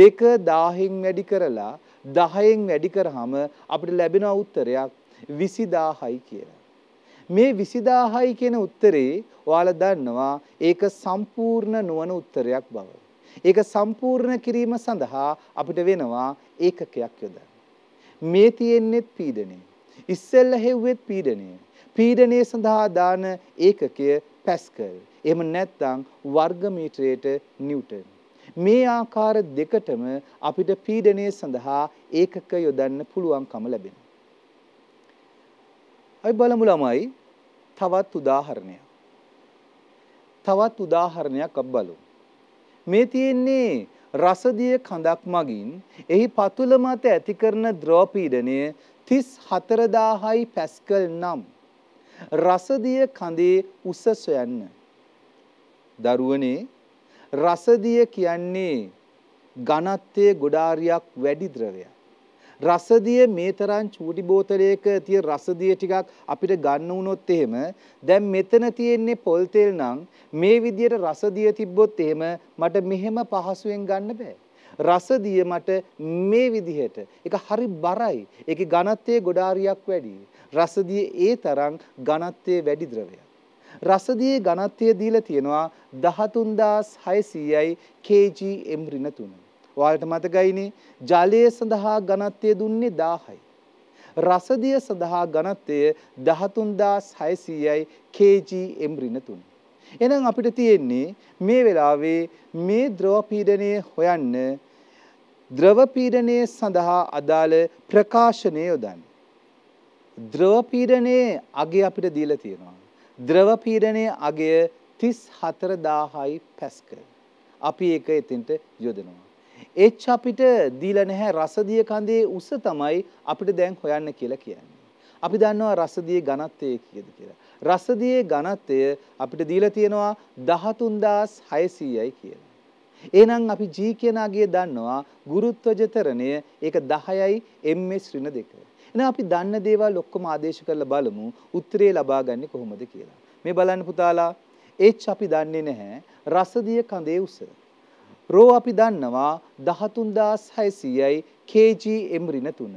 2 1000න් වැඩි කරලා 10න් වැඩි කරාම අපිට ලැබෙන උත්තරයක් 20000යි කියලා. මේ 20000යි කියන උත්තරේ ඔයාලා දන්නවා ඒක සම්පූර්ණ නොවන උත්තරයක් බව. ඒක සම්පූර්ණ කිරීම සඳහා අපිට වෙනවා ඒකකයක් යොදන්න. මේ තියෙන්නේත් පීඩනය. ඉස්සෙල්ල හෙව්වෙත් පීඩනය. පීඩනය සඳහා දාන ඒකකය පැස්කල්. එහෙම නැත්නම් වර්ග මීටරයට නිව්ටන්. මේ ආකාර දෙකටම අපිට පීඩනය සඳහා ඒකක යොදන්න පුළුවන්කම ලැබෙනවා. අපි බලමු ළමයි තවත් උදාහරණයක්. තවත් උදාහරණයක් අප බලමු. මේ තියෙන්නේ රසදිය කඳක් මගින් එහි පතුල මත ඇති කරන ද්‍රව පීඩනය 34000යි පැස්කල් නම් රසදිය කඳේ උස සොයන්න. දරුවනේ රසදිය කියන්නේ ඝනත්වයේ ගොඩාරියක් වැඩි ද්‍රවයක්. රසදිය මේ තරම් චූටි බෝතලයක තියෙන රසදිය ටිකක් අපිට ගන්න වුණොත් එහෙම දැන් මෙතන තියෙන්නේ පොල් තෙල් නම් මේ විදියට රසදිය තිබ්බොත් එහෙම මට මෙහෙම පහසුවෙන් ගන්න බෑ. රසදිය මට මේ විදිහට ඒක හරි බරයි. ඒකේ ඝනත්වය ගොඩාරියක් වැඩි. රසදිය ඒ තරම් ඝනත්වයේ වැඩි ද්‍රවයක්. රසදියේ ඝනත්වය දීලා තියෙනවා 13600යි kg m ඍණ 3. ඔයාලට මතකයිනේ ජලය සඳහා ඝනත්වය දුන්නේ 1000යි. රසදිය සඳහා ඝනත්වය 13600යි kg m ඍණ 3. එහෙනම් අපිට තියෙන්නේ මේ වෙලාවේ මේ ද්‍රව පීඩනය හොයන්න ද්‍රව පීඩනය සඳහා අදාළ ප්‍රකාශනය යොදන්න. ද්‍රව පීඩනයේ අගය අපිට දීලා තියෙනවා. ද්‍රව පීඩනයේ අගය 34000යි පැස්කල්. අපි ඒක එතෙන්ට යොදනවා. ඒච් අපිට දීලා නැහැ රසදිය කඳේ උස තමයි අපිට දැන් හොයන්න කියලා කියන්නේ. අපි දන්නවා රසදියේ ඝනත්වය කීයද කියලා. රසදියේ ඝනත්වය අපිට දීලා තියෙනවා 13600යි කියලා. එහෙනම් අපි G කියන අගය දන්නවා ගුරුත්වජ තරණය ඒක 10යි ms ඍණ 2. එහෙනම් අපි දන්න දේවල් ඔක්කොම ආදේශ කරලා බලමු උත්තරේ ලබා ගන්නේ කොහොමද කියලා. මේ බලන්න පුතාලා H අපි දන්නේ නැහැ රසදිය කඳේ උස. රෝ අපි දන්නවා 13600යි kg m ඍණ 3.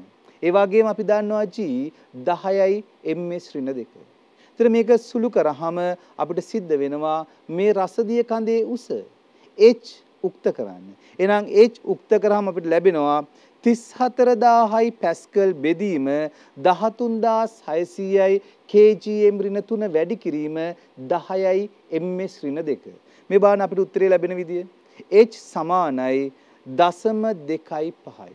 ඒ වගේම අපි දන්නවා g 10යි ms ඍණ 2. එතන මේක සුළු කරාම අපිට සිද්ධ වෙනවා මේ රසදිය කඳේ උස h උක්ත කරන්න. එහෙනම් h උක්ත කරාම අපිට ලැබෙනවා 34000යි පැස්කල් බෙදීම 13600යි kgm ඍණ 3 වැඩි කිරීම 10යි ms ඍණ 2. මේ බලන්න අපිට උත්තරේ ලැබෙන විදිය. h සමානයි දසම දෙකයි පහයි.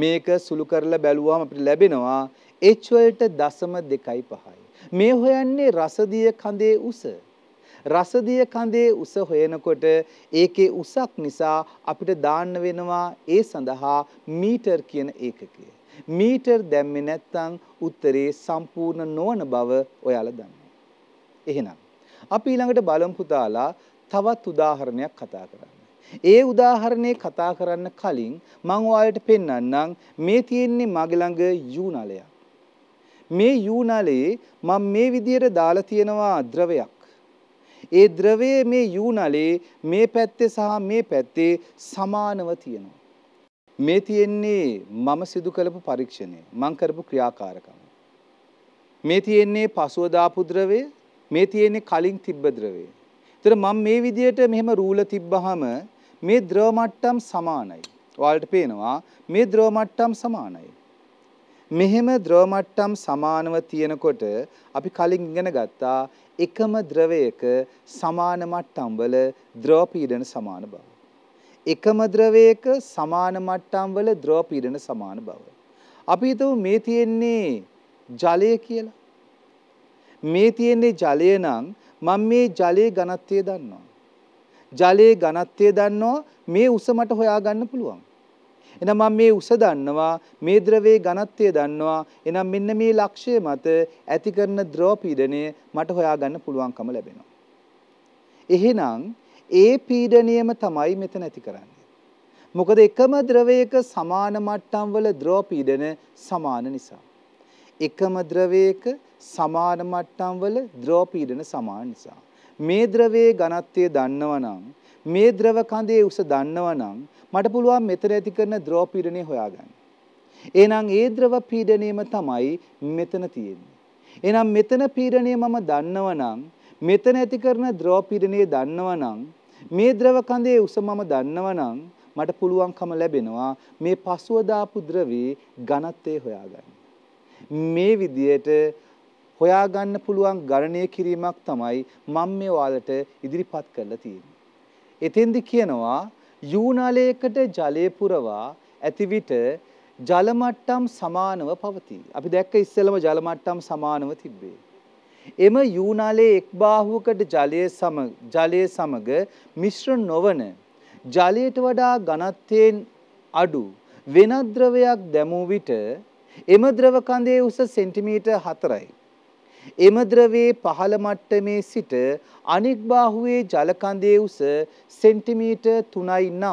මේක සුළු කරලා බැලුවාම අපිට ලැබෙනවා h වලට දසම දෙකයි පහයි. මේ හොයන්නේ රසදිය කඳේ උස. රසදිය කඳේ උස හොයනකොට ඒකේ උසක් නිසා අපිට දාන්න වෙනවා ඒ සඳහා මීටර් කියන ඒකකය. මීටර් දැම්මේ නැත්නම් උත්තරේ සම්පූර්ණ නොවන බව ඔයාලා දන්නවා. එහෙනම් අපි ඊළඟට බලමු පුතාලා තවත් උදාහරණයක් කතා කරන්න. ඒ උදාහරණය කතා කරන්න කලින් මං ඔයාලට පෙන්වන්නම් මේ තියෙන්නේ මගේ ළඟ යූනලයක්. මේ යූනලයේ මම මේ විදියට දාලා තියෙනවා ද්‍රවයක්. ඒ ද්‍රවය මේ යූනලේ මේ පැත්තේ සහ මේ පැත්තේ සමානව තියෙනවා. මේ තියෙන්නේ මම සිදු කළපු පරීක්ෂණය මං කරපු ක්‍රියාකාරකම. මේ තියෙන්නේ පසුවදාපු ද්‍රවය මේ තියෙන්නේ කලින් තිබ්බ ද්‍රවේ. ඒතර මම මේ විදියට මෙහෙම රූල තිබ්බහම මේ ද්‍රව මට්ටම් සමානයි. ඔයාලට පේනවා මේ ද්‍රව මට්ටම් සමානයි. මෙහෙම ද්‍රව මට්ටම් සමානව තියෙනකොට අපි කලින් ඉගෙන ගත්තා එකම ද්‍රවයක සමාන මට්ටම් වල ද්‍රව පීඩන සමාන බව. එකම ද්‍රවයක සමාන මට්ටම් වල ද්‍රව පීඩන සමාන බව. අපි හිතමු මේ තියෙන්නේ ජලය කියලා. මේ තියෙන්නේ ජලය නම් මම මේ ජලයේ ඝනත්වය දන්නවා. ජලයේ ඝනත්වය දන්නවා මේ උස මට හොයාගන්න පුළුවන්. එහෙනම් මම මේ උස දන්නවා මේ ද්‍රවයේ ඝනත්වය දන්නවා එහෙනම් මෙන්න මේ ලක්ෂය මත ඇති කරන ද්‍රව පීඩනය මට හොයාගන්න පුළුවන්කම ලැබෙනවා. එහෙනම් ඒ පීඩනියම තමයි මෙතන ඇති කරන්නේ. මොකද එකම ද්‍රවයක සමාන මට්ටම් වල ද්‍රව පීඩන සමාන නිසා. එකම ද්‍රවයක සමාන මට්ටම් වල ද්‍රව පීඩන සමාන නිසා. මේ ද්‍රවයේ ඝනත්වය දන්නවනම් මේ ද්‍රව කඳේ උස දන්නවනම් මට පුළුවන් මෙතන ඇති කරන ද්‍රව පීඩනය හොයාගන්න. එහෙනම් ඒ ද්‍රව පීඩනයම තමයි මෙතන තියෙන්නේ. එහෙනම් මෙතන පීඩනය මම දන්නවනම් මෙතන ඇති කරන ද්‍රව පීඩනය දන්නවනම් මේ ද්‍රව කඳේ උස මම දන්නවනම් මට පුළුවන්කම ලැබෙනවා මේ පසුව දාපු ද්‍රවයේ ඝනත්වය හොයාගන්න. මේ විදියට හොයාගන්න පුළුවන් ගණනය කිරීමක් තමයි මම මේ ඔයාලට ඉදිරිපත් කරලා තියෙන්නේ. එතෙන්දි කියනවා යූනලයකට ජලය පුරවා ඇති විට ජල මට්ටම් සමානව පවතී. අපි දැක්ක ඉස්සෙල්ලම ජල මට්ටම් සමානව තිබ්බේ. එම යූනාලයේ එක් බාහුවකට ජලය සමග ජලය සමග මිශ්‍ර නොවන ජලයට වඩා ඝනත්වයෙන් අඩු වෙනත් ද්‍රවයක් දැමූ විට එම ද්‍රව කඳේ උස සෙන්ටිමීටර් 4යි එම ද්‍රවයේ පහළ මට්ටමේ සිට අනෙක් බාහුවේ ජල කඳේ උස සෙන්ටිමීටර් 3.9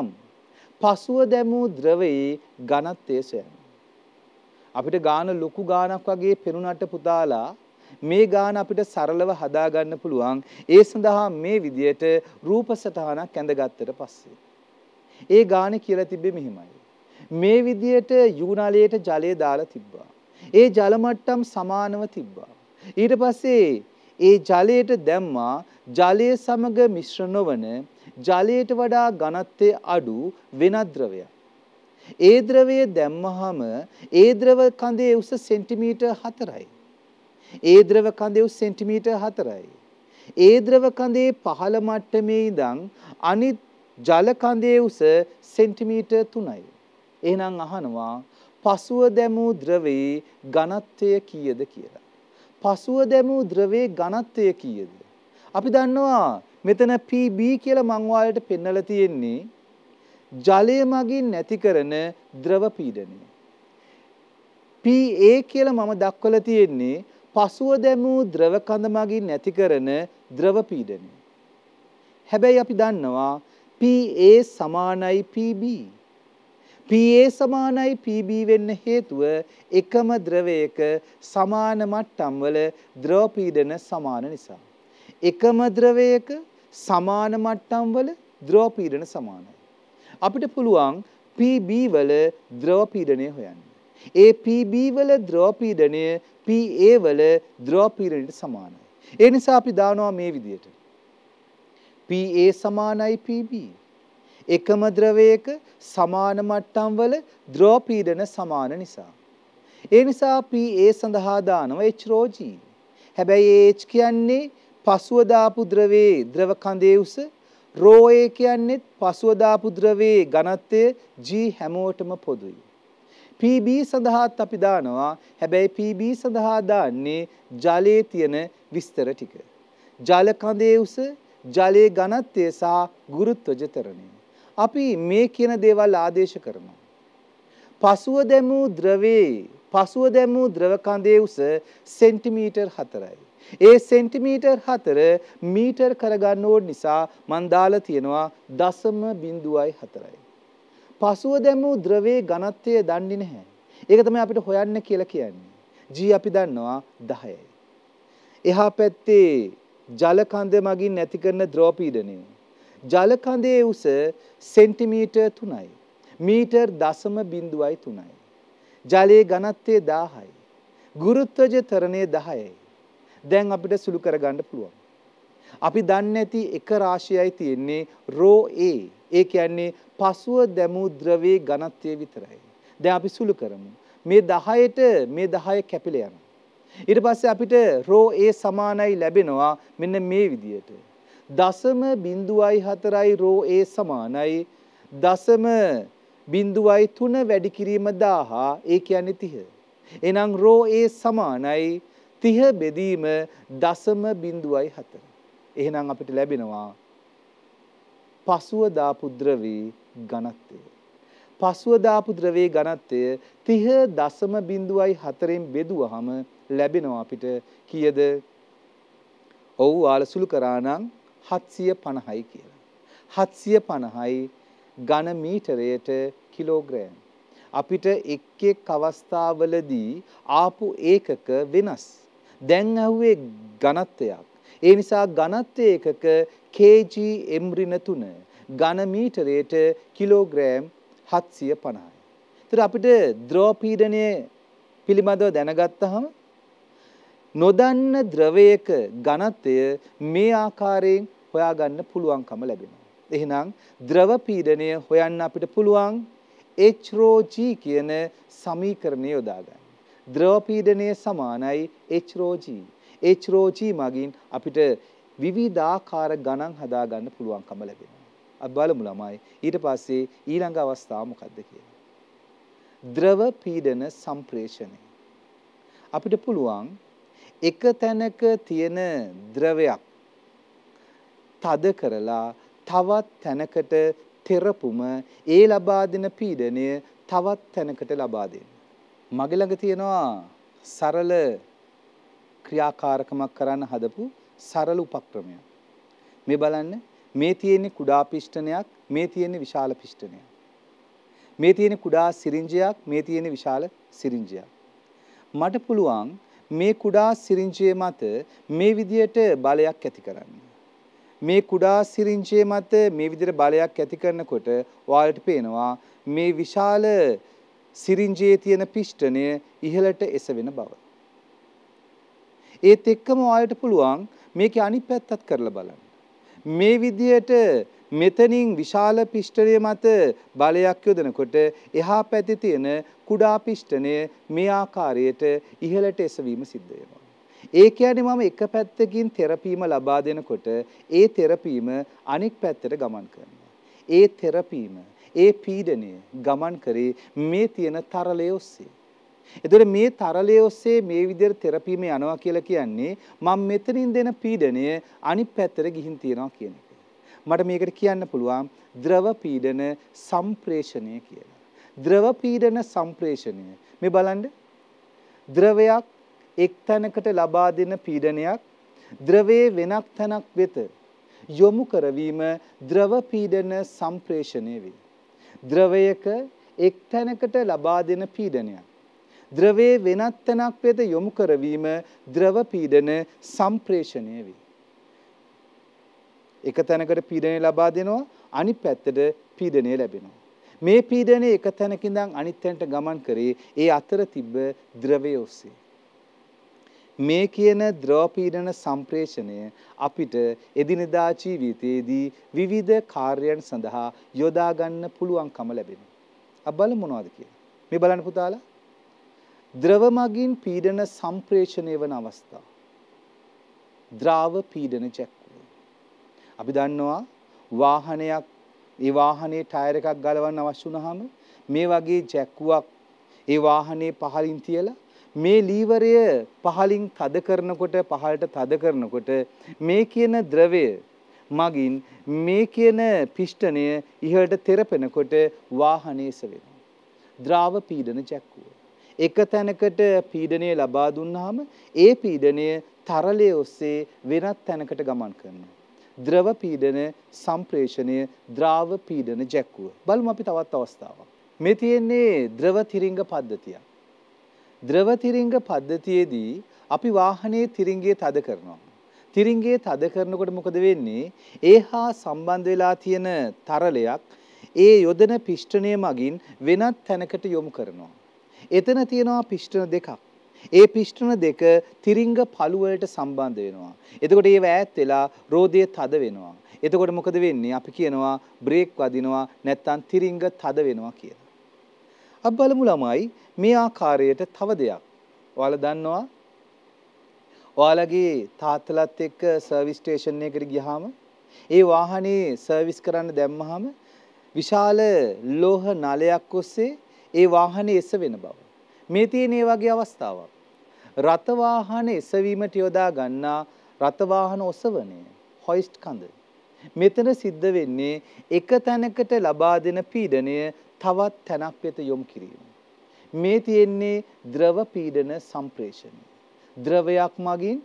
පසුව දැමූ ද්‍රවයේ ඝනත්වය සොයන අපිට ගාන ලොකු ගානක් වගේ පෙනුනට පුතාලා මේ ගාන අපිට සරලව හදා ගන්න පුළුවන් ඒ සඳහා මේ විදියට රූප සටහනක් ඇඳගත්තට පස්සේ ඒ ගාන කියලා තිබ්බේ මෙහිමයි මේ විදියට යුගනාලයට ජලය දාලා තිබ්බා ඒ ජල මට්ටම් සමානව තිබ්බා ඊට පස්සේ ඒ ජලයට දැම්මා ජලය සමග මිශ්‍ර නොවන ජලයට වඩා ඝනත්වය අඩු වෙන ද්‍රවයක්. ඒ ද්‍රවය දැම්මහම ඒ ද්‍රව කඳේ උස සෙන්ටිමීටර් 4යි. ඒ ද්‍රව කඳේ උස සෙන්ටිමීටර් 4යි. ඒ ද්‍රව කඳේ පහළ මට්ටමේ ඉඳන් අනිත් ජල කඳේ උස සෙන්ටිමීටර් 3යි. එහෙනම් අහනවා පසුව දැමූ ද්‍රවයේ ඝනත්වය කීයද කියලා. පසුව දැමූ ද්‍රවයේ ඝනත්වය කීයද? අපි දන්නවා මෙතන Pb කියලා මං ඔයාලට පෙන්නලා තියෙන්නේ ජලය මගින් නැති කරන ද්‍රව පීඩනය. Pa කියලා මම දක්වලා තියෙන්නේ පසුව දැමූ ද්‍රව කඳ මගින් නැති කරන ද්‍රව පීඩනය. හැබැයි අපි දන්නවා Pa සමානයි Pb. PA සමානයි PB වෙන්න හේතුව එකම ද්‍රවයක සමාන මට්ටම් වල ද්‍රව පීඩන සමාන නිසා. එකම ද්‍රවයක සමාන මට්ටම් වල ද්‍රව පීඩන සමානයි. අපිට පුළුවන් PB වල ද්‍රව පීඩනය හොයන්න. ඒ PB වල ද්‍රව පීඩනය PA වල ද්‍රව පීඩනයට සමානයි. ඒ නිසා අපි දානවා මේ විදිහට. PA සමානයි PB එකම ද්‍රවයක සමාන මට්ටම් වල ද්‍රව පීඩන සමාන නිසා. ඒ නිසා P ඒ සඳහා දානවා H ρg. හැබැයි H කියන්නේ පසුව දාපු ද්‍රවයේ ද්‍රව කඳේ උස රෝ ඒ කියන්නේත් පසුව දාපු ද්‍රවයේ ඝනත්වය G හැමෝටම පොදුයි. PB සඳහාත් අපි දානවා. හැබැයි PB සඳහා දාන්නේ ජලයේ තියෙන විස්තර ටික. ජල කඳේ උස ජලයේ ඝනත්වය සහ ගුරුත්වජ තරණය. අපි මේ කියන දේවල් ආදේශ කරනවා. පසුව දැමූ ද්‍රවේ පසුව දැමූ ද්‍රව කඳේ උස සෙන්ටිමීටර් 4යි. ඒ සෙන්ටිමීටර් 4 මීටර් කරගන්න ඕන නිසා මන් දාලා තියෙනවා 0.4යි. පසුව දැමූ ද්‍රවයේ ඝනත්වය දන්නේ නැහැ. ඒක තමයි අපිට හොයන්න කියලා කියන්නේ. G අපි දන්නවා 10යි. එහා පැත්තේ ජල කඳ මගින් නැති කරන ද්‍රව පීඩනය ජල කඳේ උස සෙන්ටිමීටර් 3යි. මීටර් 0.03යි. ජලයේ ඝනත්වය 1000යි. ගුරුත්වජ තරණය 10යි. දැන් අපිට සුළු කරගන්න පුළුවන්. අපි දන්නේ නැති එක රාශියයි තියෙන්නේ රෝ A. ඒ කියන්නේ පසුව දැමූ ද්‍රවයේ ඝනත්වය විතරයි. දැන් අපි සුළු කරමු. මේ 10ට මේ 10 කැපිලා යනවා. ඊට පස්සේ අපිට රෝ A සමානයි ලැබෙනවා මෙන්න මේ විදියට. දසම බිඳුවයි හතරයි රෝ ඒ සමානයි දසම බිඳුවයි තුන වැඩි කිරීම දාහා ඒ කියන්නේ තිහ. එනම් රෝ ඒ සමානයි තිහ බෙදීම දසම බිඳුවයි හතර. එහෙනම් අපිට ලැබෙනවා පසුවදා පුද්‍රවී ගණත්වය. පසුවදාපු ද්‍රවේ ගණත්වය තිහ දසම බිඳුවයි හතරෙන් බෙදුවහම ලැබෙනවා අපිට කියද ඔව් ආලසුළු කරානම් හත්සිය පණහයි කියලා. හත්සිය පණහයි ගණ මීටරයට කිලෝග්‍රෑම්. අපිට එක් එක් අවස්ථාවලදී ආපු ඒකක වෙනස්. දැන් ඇහුවේ ඝනත්වයක්. ඒ නිසා ඝනත්ව ඒකක kg එම්රින 3 ඝන මීටරයට කිලෝග්‍රෑම් 750යි. ඒතර අපිට ද්‍රව පීඩනය පිළිබඳව දැනගත්තහම නොදන්න ද්‍රවයක ඝනත්වය මේ ආකාරයෙන් හොයාගන්න පුළුවන්කම ලැබෙනවා. එහෙනම් ද්‍රව පීඩනය හොයන්න අපිට පුළුවන් H කියන සමීකරණය යොදා ගන්න. ද්‍රව පීඩනය සමානයි H H මගින් අපිට විවිධාකාර ගණන් හදාගන්න පුළුවන්කම ලැබෙනවා. අපි බලමු ළමයි ඊට පස්සේ ඊළඟ අවස්ථාව මොකක්ද කියලා. ද්‍රව පීඩන සම්ප්‍රේෂණය. අපිට පුළුවන් එක තැනක තියෙන ද්‍රවයක් තද කරලා තවත් තැනකට තෙරපුම ඒ ලබා දෙන පීඩනය තවත් තැනකට ලබා දෙන්න. මගේ ළඟ තියෙනවා සරල ක්‍රියාකාරකමක් කරන්න හදපු සරල උපක්‍රමයක්. මේ බලන්න මේ තියෙන කුඩා පිෂ්ඨනයක් මේ තියෙන විශාල පිෂ්ඨනයක්. මේ තියෙන කුඩා සිරින්ජයක් මේ තියෙන විශාල සිරින්ජයක්. මට පුළුවන් මේ කුඩා සිරින්ජය මත මේ විදියට බලයක් ඇති කරන්න. මේ කුඩා සිරිංචේ මත මේ විදිහට බලයක් ඇති කරනකොට ඔයාලට පේනවා මේ විශාල සිරිංජයේ තියෙන පිෂ්ඨණය ඉහළට එසවෙන බව. ඒත් එක්කම ඔයාලට පුළුවන් මේකේ අනිත් පැත්තත් කරලා බලන්න. මේ විදියට මෙතනින් විශාල පිෂ්ඨණය මත බලයක් යොදනකොට එහා පැත්තේ තියෙන කුඩා පිෂ්ඨණය මේ ආකාරයට ඉහළට එසවීම සිද්ධ වෙනවා. ඒ කියන්නේ මම එක පැත්තකින් තෙරපීම ලබා දෙනකොට ඒ තෙරපීම අනෙක් පැත්තට ගමන් කරනවා. ඒ තෙරපීම, ඒ පීඩනය ගමන් කරේ මේ තියෙන තරලය ඔස්සේ. එතකොට මේ තරලය ඔස්සේ මේ විදිහට තෙරපීම යනවා කියලා කියන්නේ මම මෙතනින් දෙන පීඩනය අනිත් පැත්තට ගිහින් තියනවා කියන එක. මට මේකට කියන්න පුළුවන් ද්‍රව පීඩන සම්ප්‍රේෂණය කියලා. ද්‍රව පීඩන සම්ප්‍රේෂණය. මේ බලන්න ද්‍රවයක් එක් තැනකට ලබා දෙන පීඩනයක් ද්‍රවයේ වෙනක් තැනක් වෙත යොමු කරවීම ද්‍රව පීඩන සම්ප්‍රේෂණය වේ. ද්‍රවයක එක් තැනකට ලබා දෙන පීඩනයක්. ද්‍රවයේ වෙනත් තැනක් වෙත යොමු කරවීම ද්‍රව පීඩන සම්ප්‍රේෂණය වේ. එක තැනකට පීඩනය ලබා දෙනවා අනිත් පැත්තට පීඩනය ලැබෙනවා. මේ පීඩනය එක තැනකින්දන් අනිත් තැනට ගමන් කරේ ඒ අතර තිබ්බ ද්‍රවය ඔස්සේ. මේ කියන ද්‍රවපීඩන සම්ප්‍රේෂණය අපිට එදිනෙදා ජීවිතයේදී විවිධ කාර්යයන් සඳහා යොදා ගන්න පුළුවන්කම ලැබෙනවා. අපි බලමු මොනවද කියලා. මේ බලන්න පුතාලා. ද්‍රව මගින් පීඩන සම්ප්‍රේෂණය වන අවස්ථා. ද්‍රව පීඩන චක්‍රය. අපි දන්නවා වාහනයක් ඒ වාහනේ ටයර් එකක් ගලවන්න අවශ්‍ය වුණාම මේ වගේ ජැක්කුවක් ඒ වාහනේ පහලින් තියලා මේ ලීවරය පහලින් තද කරනකොට පහලට තද කරනකොට මේ කියන ද්‍රවය මගින් මේ කියන පිෂ්ඨණය ඉහළට තෙරපෙනකොට වාහනේස වෙනවා. ද්‍රාව පීඩන චක්කුව. එක තැනකට පීඩනය ලබා දුන්නාම ඒ පීඩනය තරලය ඔස්සේ වෙනත් තැනකට ගමන් කරනවා. ද්‍රව පීඩන සම්ප්‍රේෂණය ද්‍රාව පීඩන ජැක්කුව. බලමු අපි තවත් අවස්ථාවක්. මේ තියෙන්නේ ද්‍රව තිරිංග පද්ධතියක්. ද්‍රව තිරිංග පද්ධතියේදී අපි වාහනේ තිරිංගය තද කරනවා. තිරිංගය තද කරනකොට මොකද වෙන්නේ? ඒ හා සම්බන්ධ වෙලා තියෙන තරලයක් ඒ යොදන පිෂ්ඨණය මගින් වෙනත් තැනකට යොමු කරනවා. එතන තියෙනවා පිෂ්ඨන දෙකක්. ඒ පිෂ්ඨන දෙක තිරිංග පළුවලට සම්බන්ධ වෙනවා. එතකොට ඒව ඈත් වෙලා රෝදය තද වෙනවා. එතකොට මොකද වෙන්නේ? අපි කියනවා බ්‍රේක් වදිනවා නැත්නම් තිරිංග තද වෙනවා කියලා. අප බලමු ළමයි මේ ආකාරයට තව දෙයක්. ඔයාලා දන්නවා ඔයාලගේ තාත්තලත් එක්ක සර්විස් ස්ටේෂන් එකකට ගියාම ඒ වාහනේ සර්විස් කරන්න දැම්මහම විශාල ලෝහ නලයක් ඔස්සේ ඒ වාහනේ එසවෙන බව. මේ තියෙන ඒ වගේ අවස්ථාවක්. රත වාහන එසවීමට යොදා ගන්නා රත වාහන ඔසවණය, හොයිස්ට් කඳ. මෙතන සිද්ධ වෙන්නේ එක තැනකට ලබා දෙන පීඩනය තවත් තැනක් වෙත යොමු කිරීම. මේ තියෙන්නේ ද්‍රව පීඩන සම්ප්‍රේෂණය. ද්‍රවයක් මගින්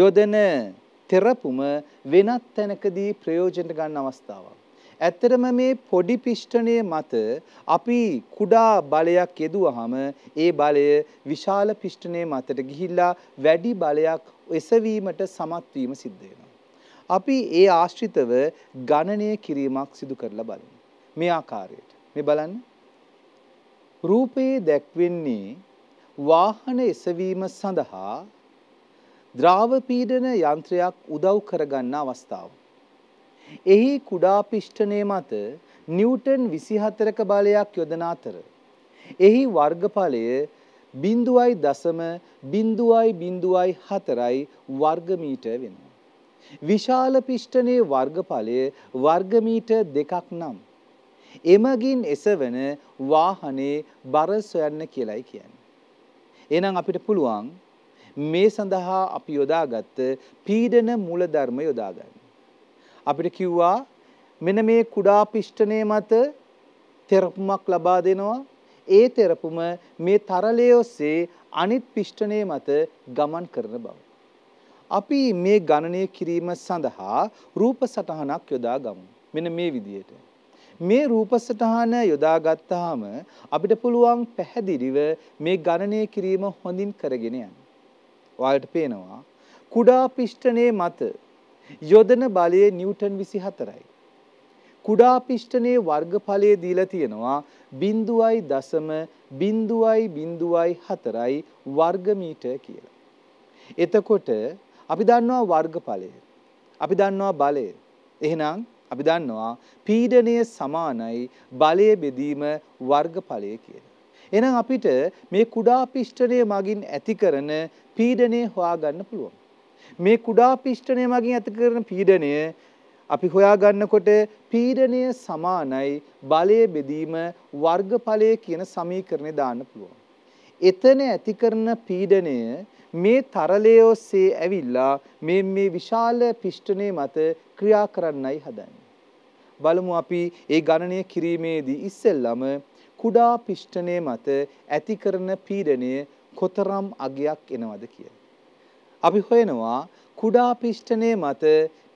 යොදන තෙරපුම වෙනත් තැනකදී ප්‍රයෝජනට ගන්න අවස්ථාවක්. ඇත්තටම මේ පොඩි පිෂ්ඨණය මත අපි කුඩා බලයක් යෙදුවහම ඒ බලය විශාල පිෂ්ඨණය මතට ගිහිල්ලා වැඩි බලයක් එසවීමට සමත් වීම සිද්ධ වෙනවා. අපි ඒ ආශ්‍රිතව ගණනය කිරීමක් සිදු කරලා බලමු. මේ ආකාරයට මේ බලන්න. රූපයේ දැක්වෙන්නේ වාහන එසවීම සඳහා ද්‍රාව පීඩන යන්ත්‍රයක් උදව් කරගන්න අවස්ථාව. එහි කුඩා පිෂ්ඨනය මත නිව්ටන් 24ක බලයක් යොදන අතර එහි වර්ගඵලය 0.0.04 වර්ග මීටර වෙනවා. විශාල පිෂ්ඨනයේ වර්ගඵලය වර්ග මීටර 2ක් නම් එමගින් එසවන වාහනේ බර සොයන්න කියලයි කියන්නේ. එහෙනම් අපිට පුළුවන් මේ සඳහා අපි යොදාගත්ත පීඩන මූලධර්ම යොදාගන්න. අපිට කිව්වා මෙන්න මේ කුඩා පිෂ්ඨණය මත තෙරපුමක් ලබා දෙනවා. ඒ තෙරපුම මේ තරලය ඔස්සේ අනිත් පිෂ්ඨණය මත ගමන් කරන බව. අපි මේ ගණනය කිරීම සඳහා රූප සටහනක් යොදා ගමු. මෙන්න මේ විදියට. මේ රූපසටහන යොදාගත්තාම අපිට පුළුවන් පැහැදිලිව මේ ගණනය කිරීම හොඳින් කරගෙන යන්න. ඔයාලට පේනවා කුඩා පිෂ්ඨනේ මත යොදන බලය නිව්ටන් 24යි. කුඩා පිෂ්ඨනේ වර්ගඵලයේ දීලා තියෙනවා 0.0.04යි වර්ග මීටර් කියලා. එතකොට අපි දන්නවා වර්ගඵලය. අපි දන්නවා බලය. එහෙනම් අපි දන්නවා පීඩනය සමානයි බලය බෙදීම වර්ගඵලය කියලා. එහෙනම් අපිට මේ කුඩා පිෂ්ඨණය මගින් ඇති කරන පීඩනය හොයාගන්න පුළුවන්. මේ කුඩා පිෂ්ඨණය මගින් ඇති කරන පීඩනය අපි හොයාගන්නකොට පීඩනය සමානයි බලය බෙදීම වර්ගඵලය කියන සමීකරණය දාන්න පුළුවන්. එතන ඇති කරන පීඩනය මේ තරලය ඔස්සේ ඇවිල්ලා මේ මේ විශාල පිෂ්ඨණය මත ක්‍රියා කරන්නයි හදන්නේ. බලමු අපි ඒ ගණනය කිරීමේදී ඉස්සෙල්ලම කුඩා පිෂ්ඨනය මත ඇති කරන පීඩනය කොතරම් අගයක් එනවද කියලා. අපි හොයනවා කුඩා පිෂ්ඨනය මත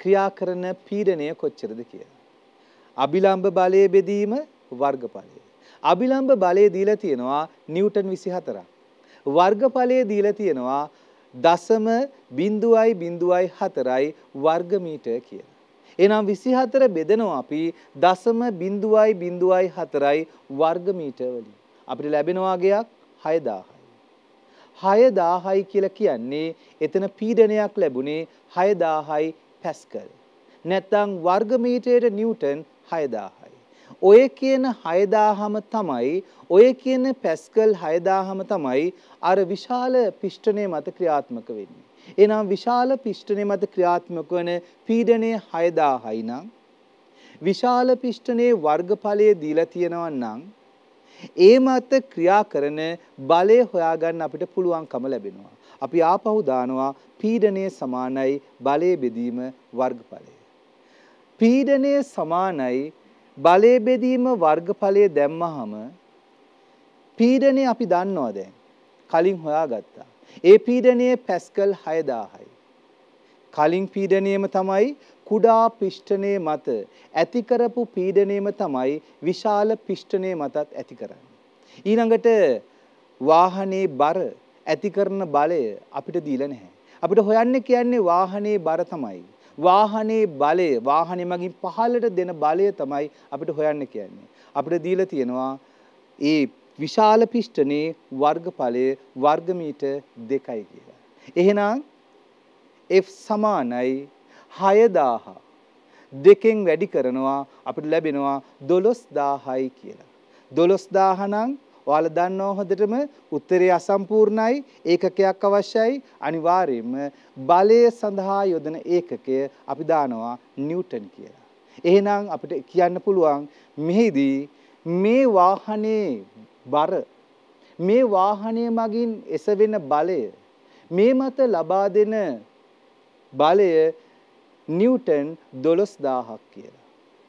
ක්‍රියා කරන පීඩනය කොච්චරද කියලා. අභිලම්භ බලයේ බෙදීම වර්ගඵලය. අභිලම්භ බලය දීලා තියෙනවා නිව්ටන් 24ක්. වර්ගඵලය දීලා තියෙනවා දශම 0.04යි වර්ග මීටර කියලා. එහෙනම් 24 බෙදනවා අපි දශම 0.04යි වර්ග මීටර වලින්. අපිට ලැබෙනවා ගයක් 6000යි. 6000යි කියලා කියන්නේ එතන පීඩනයක් ලැබුණේ 6000යි පැස්කල්. නැත්තම් වර්ග මීටරයට නිව්ටන් 6000යි. ඔය කියන 6000ම තමයි ඔය කියන පැස්කල් 6000ම තමයි අර විශාල පිෂ්ඨණය මත ක්‍රියාත්මක වෙන්නේ. එනම් විශාල පිෂ්ඨනය මත ක්‍රියාත්මක වන පීඩනය 6000යි නම් විශාල පිෂ්ඨනයේ වර්ගඵලයේ දීලා තියෙනවා නම් ඒ මත ක්‍රියා කරන බලය හොයාගන්න අපිට පුළුවන්කම ලැබෙනවා. අපි ආපහු දානවා පීඩනයේ සමානයි බලයේ බෙදීම වර්ගඵලය. පීඩනයේ සමානයි බලයේ බෙදීම වර්ගඵලය දැම්මහම පීඩනේ අපි දන්නවා දැන්. කලින් හොයාගත්තා. ඒ පීඩනය පැස්කල් 6000යි. කලින් පීඩනයම තමයි කුඩා පිෂ්ඨනයේ මත ඇති කරපු පීඩනයම තමයි විශාල පිෂ්ඨනයේ මතත් ඇති කරන්නේ. ඊළඟට වාහනේ බර ඇති කරන බලය අපිට දීලා නැහැ. අපිට හොයන්නේ කියන්නේ වාහනේ බර තමයි. වාහනේ බලය වාහනේ මගින් පහළට දෙන බලය තමයි අපිට හොයන්න කියන්නේ. අපිට දීලා තියෙනවා ඒ විශාල පිෂ්ඨනේ වර්ගඵලය වර්ගමීට දෙකයි කියලා. එහෙනම් F සමානයි 6000. දෙකෙන් වැඩි කරනවා අපිට ලැබෙනවා 12000යි කියලා. 12000 නම් ඔයාලා දන්නව හොඳටම උත්තරය අසම්පූර්ණයි ඒකකයක් අවශ්‍යයි අනිවාර්යයෙන්ම බලය සඳහා යොදන ඒකකය අපි දානවා නිව්ටන් කියලා. එහෙනම් අපිට කියන්න පුළුවන් මෙහිදී මේ වාහනේ බර මේ වාහනය මගින් එසවෙන බලය මේ මත ලබා දෙන බලය නිව්ටන් 12000ක් කියලා.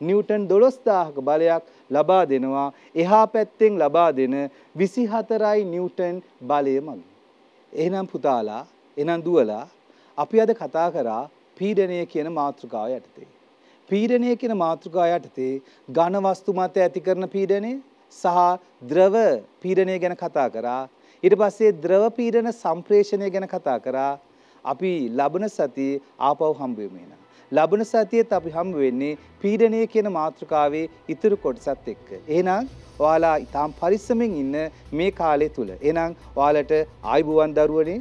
නිව්ටන් 12000ක බලයක් ලබා දෙනවා එහා පැත්තෙන් ලබා දෙන 24යි නිව්ටන් බලය මගින්. එහෙනම් පුතාලා, එහෙනම් දුවලා අපි අද කතා කරා පීඩනය කියන මාතෘකාව යටතේ. පීඩනය කියන මාතෘකාව යටතේ ඝන වස්තු මත ඇති කරන පීඩනය සහ ද්‍රව පීඩනය ගැන කතා කරා. ඊට පස්සේ ද්‍රව පීඩන සම්ප්‍රේෂණය ගැන කතා කරා. අපි ලබන සති ආපහු හම්බ වෙමු එහෙනම්. ලබන සතියේත් අපි හම්බ වෙන්නේ පීඩනය කියන මාතෘකාවේ ඉතුරු කොටසත් එක්ක. එහෙනම් ඔයාලා ඊටාම් පරිස්සමෙන් ඉන්න මේ කාලය තුල. එහෙනම් ඔයාලට ආයුබෝවන් දරුවනේ